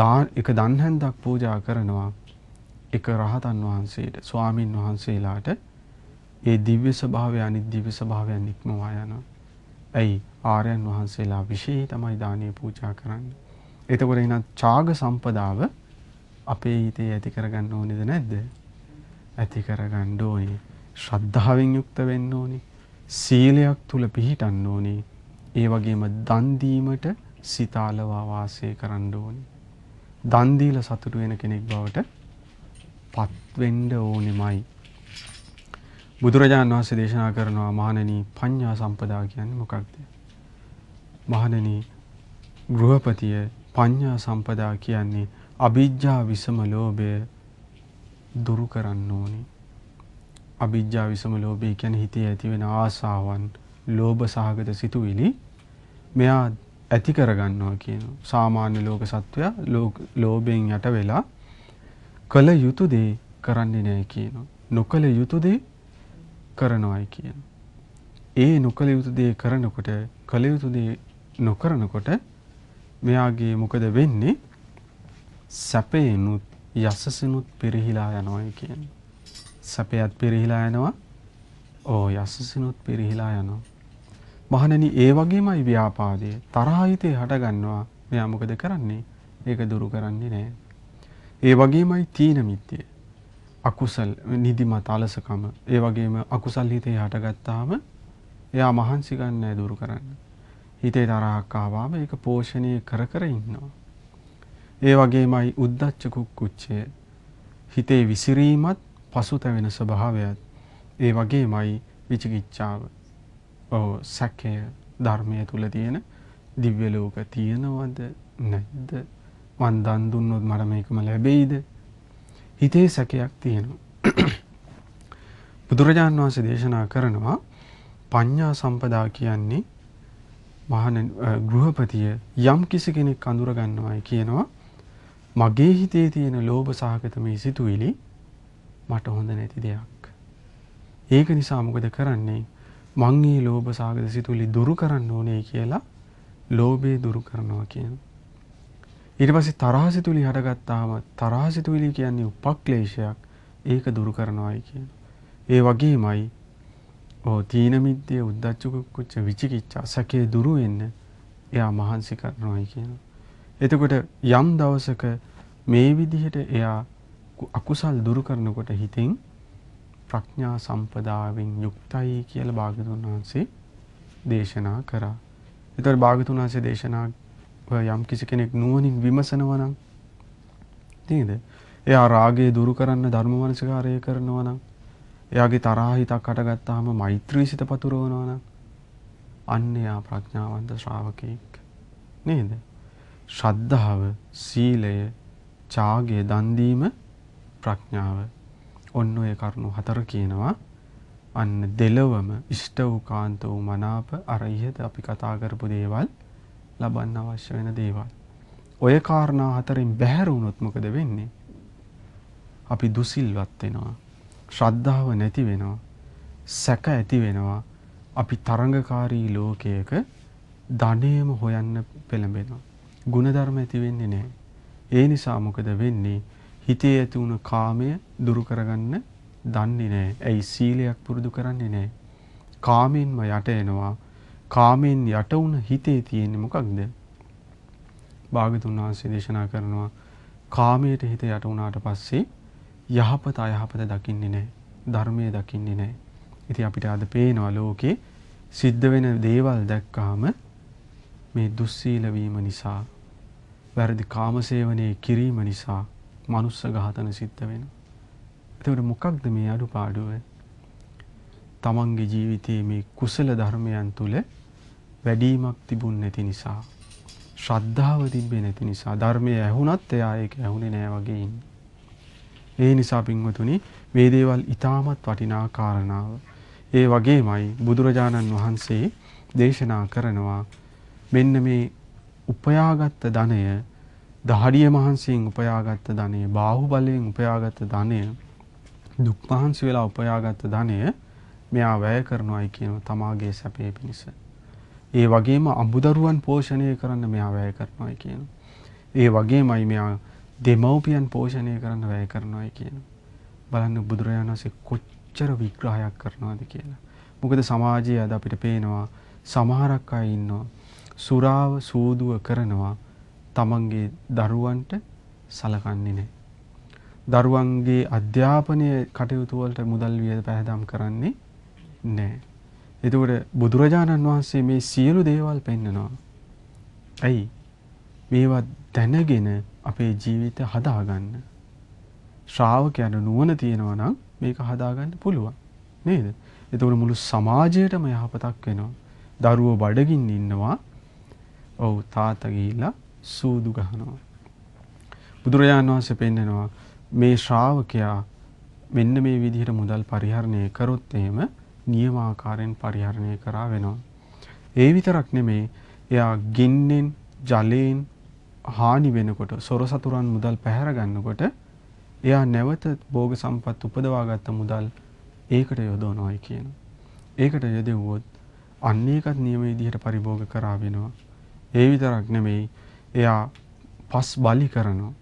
දාන එක දන්හන්දක් පූජා කරනවා එක රහතන් වහන්සේට ස්වාමින් වහන්සේලාට ඒ දිව්‍ය ස්වභාවය අනිත් දිව්‍ය ස්වභාවයන් ඉක්මවා යනවා. ඇයි ආර්යයන් වහන්සේලා විශේෂයි තමයි දානීය පූජා කරන්නේ. එතකොට එහෙනම් ඡාග සම්පදාව අපේ හිතේ ඇති කරගන්න ඕනේද නැද්ද? ඇති කරගන්න ඕනේ. ශ්‍රද්ධාවෙන් යුක්ත වෙන්න ඕනේ. සීලයක් තුල පිහිටන්න ඕනේ. ඒ වගේම දන් දීමට සිතාලව වාසය කරන්න ඕනේ. දන් දීලා සතුටු වෙන කෙනෙක් බවට පත් වෙන්න ඕනෙමයි. බුදුරජාණන් වහන්සේ දේශනා කරනවා මහණෙනි පඤ්ඤා සම්පදා කියන්නේ මොකක්ද? මහණෙනි ගෘහපතිය පඤ්ඤා සම්පදා කියන්නේ අභිජ්ජා විසම ලෝභය දුරු කරන්න ඕනේ. අභිජ්ජා විසම ලෝභය කියන්නේ හිතේ ඇතිවෙන ආසාවන්, ලෝභ සහගත සිතුවිලි මෙයා ඇති කරගන්නවා කියන සාමාන්‍ය ලෝක සත්වයා ලෝභයෙන් යට වෙලා කළ යුතු දේ කරන්නේ නැහැ කියන. නොකළ යුතු දේ කරනවායි කියන. ඒ නොකළ යුතු දේ කරනකොට කළ යුතු දේ නොකරනකොට මෙයාගේ මොකද වෙන්නේ? සැපේනුත් යසසිනුත් පිරිහිලා යනවායි කියන. සැපයත් පිරිහිලා යනවා. ඕ යසසිනුත් පිරිහිලා යනවා. මහණනි ඒ වගේමයි ව්‍යාපාදයේ තරහිතේ හටගන්නවා. මෙයා මොකද කරන්නේ? ඒක දුරු කරන්නේ නැහැ. ඒ වගේමයි තීන මිත්‍යය. අකුසල් නිදිමත අලසකම ඒ වගේම අකුසල් හිතේ හටගත්තාම එයා මහන්සි ගන්න නැහැ දුරු කරන්න. හිතේ තරහක් ආවම ඒක පෝෂණය කර කර ඉන්නවා. ඒ වගේමයි උද්දච්ච කුක්කුච්චය. හිතේ විසිරීමත් පසුතැවෙන ස්වභාවයත් ඒ වගේමයි විචිකිච්ඡාව. ඔව් සැකය ධර්මයේ තුල තියෙන දිව්‍ය ලෝක තියෙනවද නැද්ද? මන් දන් දුන්නොත් මට මේකම ලැබෙයිද? හිතේ සැකයක් තියෙනවා. බුදුරජාන් වහන්සේ දේශනා කරනවා පඤ්ඤා සම්පදා කියන්නේ මහණ ගෘහපතිය යම් කිසි කෙනෙක් අඳුර ගන්නවායි කියනවා මගේ හිතේ තියෙන ලෝභ සහගත මේ සිතුවිලි මට හොඳ නැති දෙයක්. ඒක නිසා මොකද කරන්නේ? මං මේ ලෝභ සහගත සිතුවිලි දුරු කරන්න ඕනේ කියලා ලෝභය දුරු කරනවා කියනවා. ඊට පස්සේ තරහ සිතුවිලි හටගත්තාම තරහ සිතුවිලි කියන්නේ උපක්ලේශයක්. ඒක දුරු කරනවායි කියන. ඒ වගේමයි ඕ තීන මිද්දේ උද්දච්ච කුච්ච විචිකිච්ඡා සැකේ දුරු වෙන්න එයා මහන්සි කරනවායි කියනවා. එතකොට යම් දවසක මේ විදිහට එයා අකුසල් දුරු කරනකොට හිතෙන් ප්‍රඥා සම්පදාවෙන් යුක්තයි කියලා භාගතුන් වහන්සේ දේශනා කරා. ඒතර භාගතුන් වහන්සේ දේශනා යම් කිසි කෙනෙක් නුවණින් විමසනවා නම් නේද? එයා රාගය දුරු කරන්න ධර්ම මනසිකාරය කරනවා නම් එයාගේ තරහ හිතක් හටගත්තාම මෛත්‍රී සිත පතුරවනවා නම් අන්න එයා ප්‍රඥාවන්ත ශ්‍රාවකෙක් නේද? ශ්‍රද්ධාව, සීලය, ඡාගය, දන් දීම, ප්‍රඥාව. ඔන්න ඔය කරුණු හතර කියනවා. අන්න දෙලවම ඉෂ්ට වූ කාන්ත වූ මනාප අර ඉහත අපි කතා කරපු දේවල් ලබන්න අවශ්‍ය වෙන දේවල්. ඔය කාරණා හතරෙන් බැහැර වුණොත් මොකද වෙන්නේ? අපි දුසිල්වත් වෙනවා. ශ්‍රද්ධාව නැති වෙනවා. සැක ඇති වෙනවා. අපි තරඟකාරී ලෝකයක ධනෙම හොයන්න පෙළඹෙනවා. ಗುಣධර්ම ඇති වෙන්නේ නැහැ. ඒ නිසා මොකද වෙන්නේ? හිතේ ඇති වුණ කාමය දුරු කරගන්න දන්නේ නැහැ. ඇයි සීලයක් පුරුදු කරන්නේ නැහැ. කාමෙන්ම යට එනවා. කාමයෙන් යට වුණ හිතේ තියෙන්නේ මොකක්ද? භාගතුන් වහන්සේ දේශනා කරනවා කාමයට හිත යට වුණාට පස්සේ යහපත අයහපත දකින්නේ නැහැ. ධර්මයේ දකින්නේ නැහැ. ඉතින් අපිට අද පේනවා ලෝකේ සිද්ධ වෙන දේවල් දැක්කාම මේ දුස්සීල වීම නිසා වැරදි කාමසේවනයේ කිරීම නිසා මනුස්ස ඝාතන සිද්ධ වෙනවා. එතකොට මොකක්ද මේ අඩුපාඩුව? තමන්ගේ ජීවිතයේ මේ කුසල ධර්මයන් තුල වැඩීමක් තිබුණ නැති නිසා ශ්‍රද්ධාව තිබ්බේ නැති නිසා ධර්මය ඇහුණත් එයා ඒක ඇහුනේ නෑ වගේ ඉන්නේ. ඒ නිසා පින්වතුනි මේ දේවල් ඊටමත් වටිනා කාරණාව. ඒ වගේමයි බුදුරජාණන් වහන්සේ දේශනා කරනවා මෙන්න මේ උපයාගත් ධනය දහඩිය මහන්සියෙන් උපයාගත් ධනය බාහුවලයෙන් උපයාගත් ධනය දුක් මහන්සි වෙලා උපයාගත් ධනය මෙයා වැය කරනවායි කියනවා තමාගේ සැපේ පිණිස. ඒ වගේම අඹදරුවන් පෝෂණය කරන්න මෙයා වැය කරනවායි කියන. ඒ වගේමයි මෙයා දෙමව්පියන් පෝෂණය කරන්න වැය කරනවායි කියන. බලන්න බුදුරජාණන් වහන්සේ කොච්චර විග්‍රහයක් කරනවාද කියලා. මොකද සමාජයේ අද අපිට පේනවා සමහරක් අය ඉන්නවා සුරාව සූදුව කරනවා තමන්ගේ දරුවන්ට සලකන්නේ නැහැ. දරුවන්ගේ අධ්‍යාපනය කටයුතු වලට මුදල් වියද පැහැදම් කරන්නේ නැහැ. එතකොට බුදුරජාණන් වහන්සේ මේ සියලු දේවල් පෙන්නනවා. ඇයි? මේවා දැනගෙන අපේ ජීවිත හදාගන්න. ශ්‍රාවකයන් නුවණ තියෙනවා නම් මේක හදාගන්න පුළුවන්. නේද? එතකොට මුළු සමාජයටම යහපතක් වෙනවා. දරුවෝ බඩගින්න ඉන්නවා. ඔව් තාත්තා ගිහිලා සූදු ගහනවා. බුදුරජාණන් වහන්සේ පෙන්නනවා මේ ශ්‍රාවකයා මෙන්න මේ විදිහට මුදල් පරිහරණය කරොත් එහෙම නියම ආකාරයෙන් පරිහරණය කරා වෙනවා. ඒ විතරක් නෙමේ එයා ගින්නෙන් ජලයෙන් හානි වෙනකොට සොර සතුරන් මුදල් පැහැර ගන්නකොට එයා නැවත භෝග සම්පත් උපදවාගත්ත මුදල් ඒකට යොදවනවායි කියන. ඒකට යොදෙව්වොත් අන්න ඒකත් නියම විදිහට පරිභෝග කරා වෙනවා. ඒ විතරක් නෙමෙයි එයා පස් බලි කරනවා.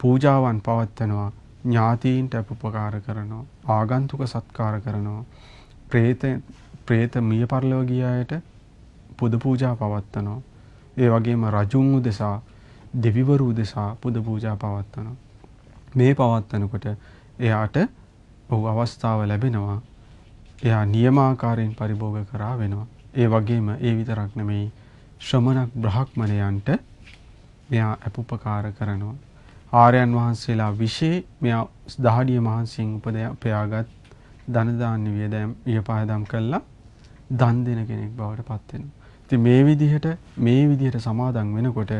පූජාවන් පවත්වනවා. ඥාතීන්ට උපකාර කරනවා. ආගන්තුක සත්කාර කරනවා. ප්‍රේත ප්‍රේත මිය පරලොව ගිය අයට පුද පූජා පවත්වනවා. ඒ වගේම රජුන් උදෙසා දෙවිවරු උදෙසා පුද පූජා පවත්වනවා. මේ පවත්වනකොට එයාට ඔහු අවස්ථාව ලැබෙනවා. එයා නියමාකාරයෙන් පරිභෝග කරා වෙනවා. ඒ වගේම ඒ විතරක් නෙමෙයි ශ්‍රමණක් බ්‍රහ්මණයන්ට මෙයා අපුපකාර කරනවා. ආර්යයන් වහන්සේලා විශේෂ මෙයා දහඩිය මහන්සියෙන් උපදපයාගත් ධනදාන්න වියදම් විපාදම් කළා දන් දෙන කෙනෙක් බවට පත් වෙනවා. ඉතින් මේ විදිහට මේ විදිහට සමාදන් වෙනකොට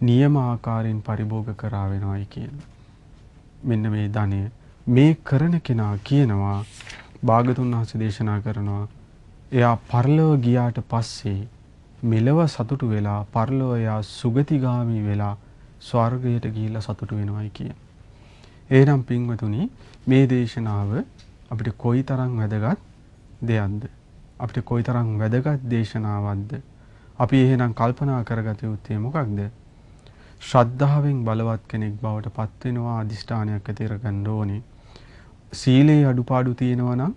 නියම ආකාරයෙන් පරිභෝග කරා වෙනවයි කියන. මෙන්න මේ ධනය මේ කරන කෙනා කියනවා භාගතුන් වහන්සේ දේශනා කරනවා එයා පරලොව ගියාට පස්සේ මෙලව සතුටු වෙලා පරලොව එයා සුගතිගාමි වෙලා ස්වර්ගයට ගිහිල්ලා සතුටු වෙනවයි කියන. එහෙනම් පින්වතුනි මේ දේශනාව අපිට කොයි තරම් වැදගත් දෙයක්ද අපිට කොයි තරම් වැදගත් දේශනාවක්ද අපි එහෙනම් කල්පනා කරගත යුත්තේ මොකක්ද ශ්‍රද්ධාවෙන් බලවත් කෙනෙක් බවට පත් වෙනවා අදිෂ්ඨානයක් ඇති කරගන්න ඕනේ සීලේ අඩුපාඩු තියෙනවා නම්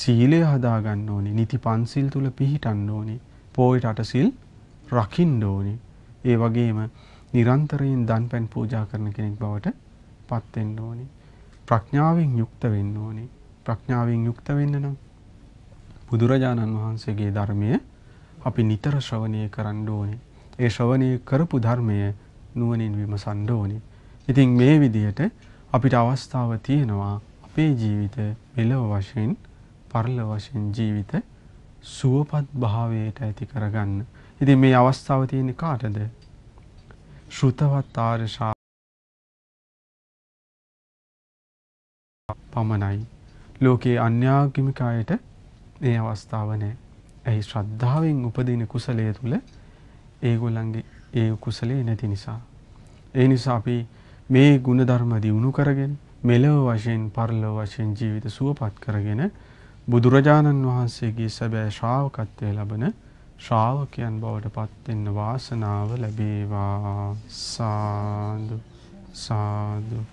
සීලය හදාගන්න ඕනේ නිති පන්සිල් තුල පිහිටන්න ඕනේ පොයට අටසිල් රකින්න ඕනේ ඒ වගේම නිරන්තරයෙන් දන්පැන් පූජා කරන කෙනෙක් බවට පත් වෙන්න ඕනේ ප්‍රඥාවෙන් යුක්ත වෙන්න ඕනේ. ප්‍රඥාවෙන් යුක්ත වෙන්න නම් බුදුරජාණන් වහන්සේගේ ධර්මය අපි නිතර ශ්‍රවණය කරන්න ඕනේ. ඒ ශ්‍රවණය කරපු ධර්මය නුවණින් විමසන්න ඕනේ. ඉතින් මේ විදිහට අපිට අවස්ථාව තියෙනවා අපේ ජීවිත මෙලව වශයෙන්, පරලොව වශයෙන් ජීවිත සුවපත් භාවයට ඇති කරගන්න. ඉතින් මේ අවස්ථාව තියෙන්නේ කාටද? ශ්‍රුතවත් ආර්ය පමණයි. ලෝකයේ අන්‍යාගමික අයට මේ අවස්ථාව නැහැ. ඇයි ශ්‍රද්ධාවෙන් උපදින කුසලය තුල ඒගොල්ලන්ගේ ඒ කුසලයේ නැති නිසා. ඒ නිසා අපි මේ ಗುಣධර්ම දියුණු කරගෙන මෙලව වශයෙන් පරලොව වශයෙන් ජීවිත සුවපත් කරගෙන බුදුරජාණන් වහන්සේගේ සැබෑ ශ්‍රාවකත්වය ලබන ශ්‍රාවකයන් බවට පත් වෙන්න වාසනාව ලැබේවා සාදු සාදු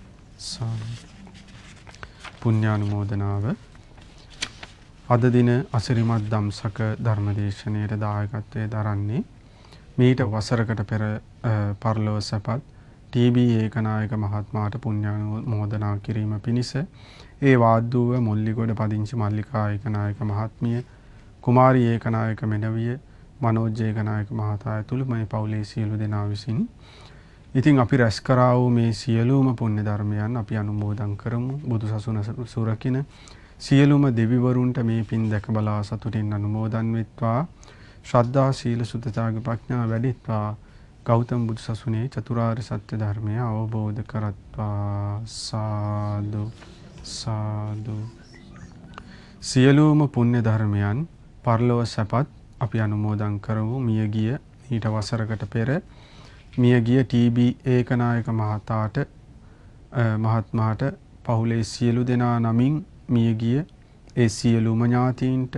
සාදු පුණ්‍යානුමෝදනාව අද දින අසිරිමත් ධම්සක ධර්මදේශනයේ දායකත්වයේ දරන්නේ මීට වසරකට පෙර පරලොව සපත් TB ඒකනායක මහත්මයාට පුණ්‍යානුමෝදනා කිරීම පිණිස ඒ වාද්දුව මුල්ලිගොඩ පදිංචි මල්ලිකා ඒකනායක මහත්මිය කුමාරී ඒකනායක මෙඩවිය මනෝජ් ඒකනායක මහතා ඇතුළු මේ පවුලේ සියලු දෙනා විසින් ඉතින් අපි රැස් කරා වූ මේ සියලුම පුණ්‍ය ධර්මයන් අපි අනුමෝදන් කරමු. බුදු සසුන සුරකින සියලුම දෙවිවරුන්ට මේ පින් දැක බලා සතුටින් අනුමෝදන් වෙත්වා. ශ්‍රද්ධා සීල සුත ත්‍යාග ප්‍රඥා වැඩිත්වා. ගෞතම බුදු සසුනේ චතුරාර්ය සත්‍ය ධර්මය අවබෝධ කරත්වා. සාදු සාදු සියලුම පුණ්‍ය ධර්මයන් පරලොව සැපත් අපි අනුමෝදන් කරමු මියගිය ඊට වසරකට පෙර මියගිය TB ඒකනායක මහතාට මහත්මාට පවුලේ සියලු දෙනා නමින් මියගිය ඒ සියලුම ඥාතීන්ට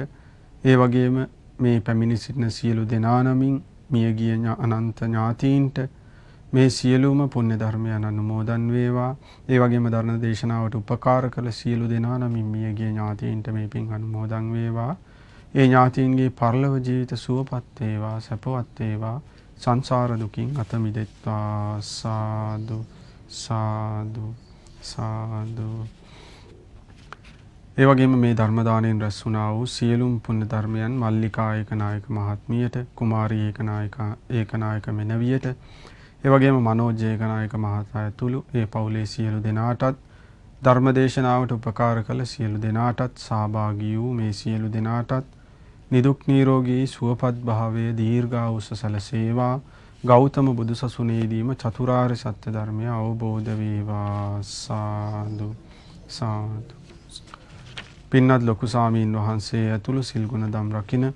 ඒ වගේම මේ පැමිණි සිටින සියලු දෙනා නමින් මියගිය අනන්ත ඥාතීන්ට මේ සියලුම පුණ්‍ය ධර්මයන් අනුමෝදන් වේවා. ඒ වගේම ධර්ම දේශනාවට උපකාර කළ සියලු දෙනා නමින් මියගිය ඥාතීන්ට මේ පින් අනුමෝදන් වේවා. ඒ ඥාතීන්ගේ පරලොව ජීවිත සුවපත් වේවා, සැපවත් වේවා. සංසාර දුකින් අත මිදෙත්වා සාදු සාදු සාදු ඒ වගේම මේ ධර්ම දාණයෙන් රැස් වුණා වූ සියලුම පුණ්‍ය ධර්මයන් මල්ලිකා ඒකනායක මහත්මියට කුමාරී ඒකනායක ඒකනායක මෙනවියට ඒ වගේම මනෝජ් ඒකනායක මහතාතුළු ඒ පවුලේ සියලු දෙනාටත් ධර්ම දේශනාවට උපකාර කළ සියලු දෙනාටත් සහභාගී වූ මේ සියලු දෙනාටත් නිදුක් නිරෝගී සුවපත් භාවය දීර්ඝායුෂ සැලසේවා. ගෞතම බුදුසසුනේදීම චතුරාර්ය සත්‍ය ධර්මය අවබෝධ වේවා. සාදු. සාදු. පින්වත් ලොකු සාමීන් වහන්සේ ඇතුළු සිල්ගුණ දම් රකින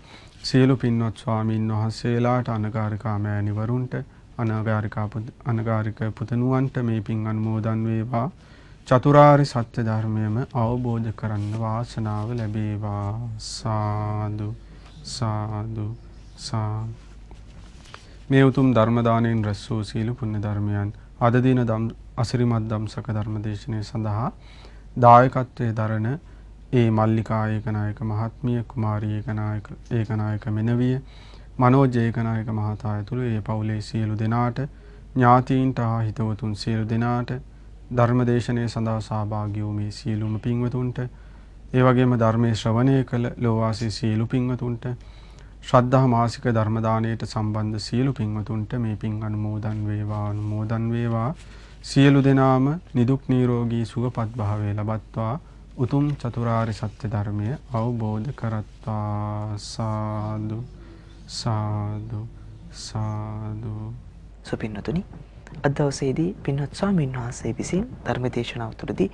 සියලු පින්වත් ස්වාමීන් වහන්සේලාට අනගාരികා මෑණිවරුන්ට අනගාരികා අනගාരിക පුතණුවන්ට මේ පින් අනුමෝදන් වේවා චතුරාර්ය සත්‍ය ධර්මයම අවබෝධ කරන්න වාසනාව ලැබේවා සාදු සාදු සා මේ උතුම් ධර්ම දාණයෙන් රැස් වූ සීල පුණ්‍ය ධර්මයන් අද දින දම් අසිරිමත් දම්සක ධර්ම දේශනය සඳහා දායකත්වයේ දරන ඒ මල්ලිකා ඒකනායක මහත්මිය කුමාරී ඒකනායක ඒකනායක මෙනවිය මනෝජ ඒකනායක මහතා ඇතුළු ඒ පවුලේ සියලු දෙනාට ඥාතීන්ට හා හිතවතුන් සියලු දෙනාට ධර්මදේශනය සඳහා සහභාගී වූ මේ සියලුම පින්වතුන්ට ඒ වගේම ධර්මයේ ශ්‍රවණය කළ ලෝවාසී සීලු පින්වතුන්ට ශ්‍රද්ධා මාසික ධර්ම දාණයට සම්බන්ධ සීලු පින්වතුන්ට මේ පින් අනුමෝදන් වේවා අනුමෝදන් වේවා සියලු දෙනාම නිදුක් නිරෝගී සුවපත් භාවය ලබත්වා උතුම් චතුරාර්ය සත්‍ය ධර්මය අවබෝධ කරත්වා සාදු
සාදු සාදු සුපින්නතුනි අද දවසේදී පින්වත් ස්වාමීන් වහන්සේ විසින් ධර්ම දේශනාව තුළදී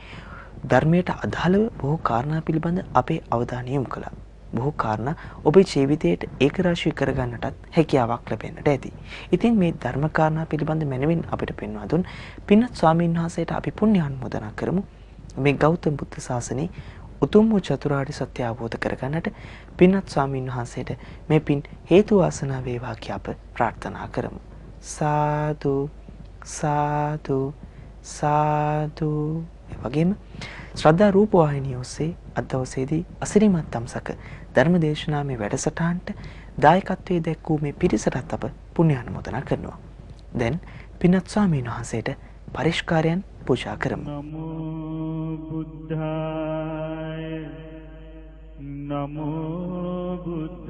ධර්මයට අදාළව බොහෝ කාරණා පිළිබඳ අපේ අවධානය යොමු කළා. බොහෝ කාරණා ඔබේ ජීවිතයට ඒකරාශී කරගන්නටත් හැකියාවක් ලැබෙන්නට ඇති. ඉතින් මේ ධර්ම කාරණා පිළිබඳ මැනවින් අපිට පෙන්වා දුන් පින්වත් ස්වාමීන් වහන්සේට අපි පුණ්‍ය අනුමෝදනා කරමු. මේ ගෞතම බුද්ධ ශාසනේ උතුම් වූ චතුරාර්ය සත්‍ය අවබෝධ කරගන්නට පින්වත් ස්වාමීන් වහන්සේට මේ පින් හේතු වාසනා වේවා කියාප ප්‍රාර්ථනා කරමු. සාදු සාදු සාදු වගේම ශ්‍රද්ධා රූපවාහිනිය ඔස්සේ අද දවසේදී අසිරිමත් තම්සක ධර්ම දේශනාවේ වැඩසටහනට දායකත්වයේ දැක් වූ මේ පිරිසටත් අප පුණ්‍යානුමෝදනා කරනවා. දැන් පින්වත් ස්වාමීන් වහන්සේට පරිස්කාරයන් පූජා කරමු. නමෝ
බුද්ධාය නමෝ බුද්ධාය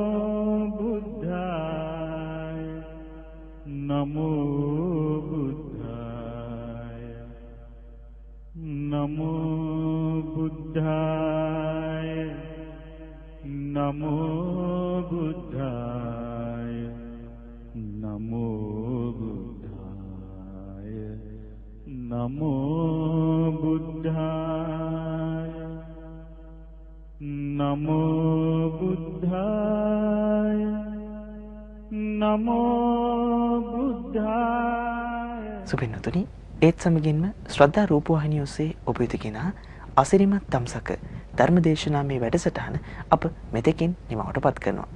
සුපෙන්නතුනි ඒත් සමගින්ම ශ්‍රද්ධා රූපවාහිනිය ඔස්සේ ඔබ වෙත ගෙනා අසිරිමත් දම්සක ධර්මදේශනා මේ වැඩසටහන අප මෙතෙකින් නිමවටපත් කරනවා.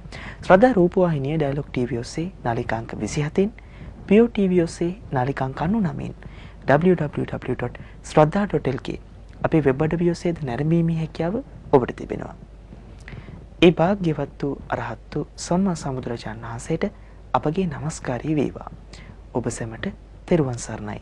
ශ්‍රද්ධා රූපවාහිනිය ඩයලොග් ටීවී ඔස්සේ නාලිකාංක 27න්, PO ටීවී ඔස්සේ නාලිකාංක 99න්, www.shraddha.lk අපේ වෙබ් අඩවිය ඔස්සේද නැරඹීමේ හැකියාව ඔබට තිබෙනවා. ඒ භාග්‍යවත් වූ අරහත් වූ සම්මා සම්බුදුරජාණන් වහන්සේට අපගේ নমස්කාරය වේවා. ඔබ සැමට තෙරුවන් සරණයි.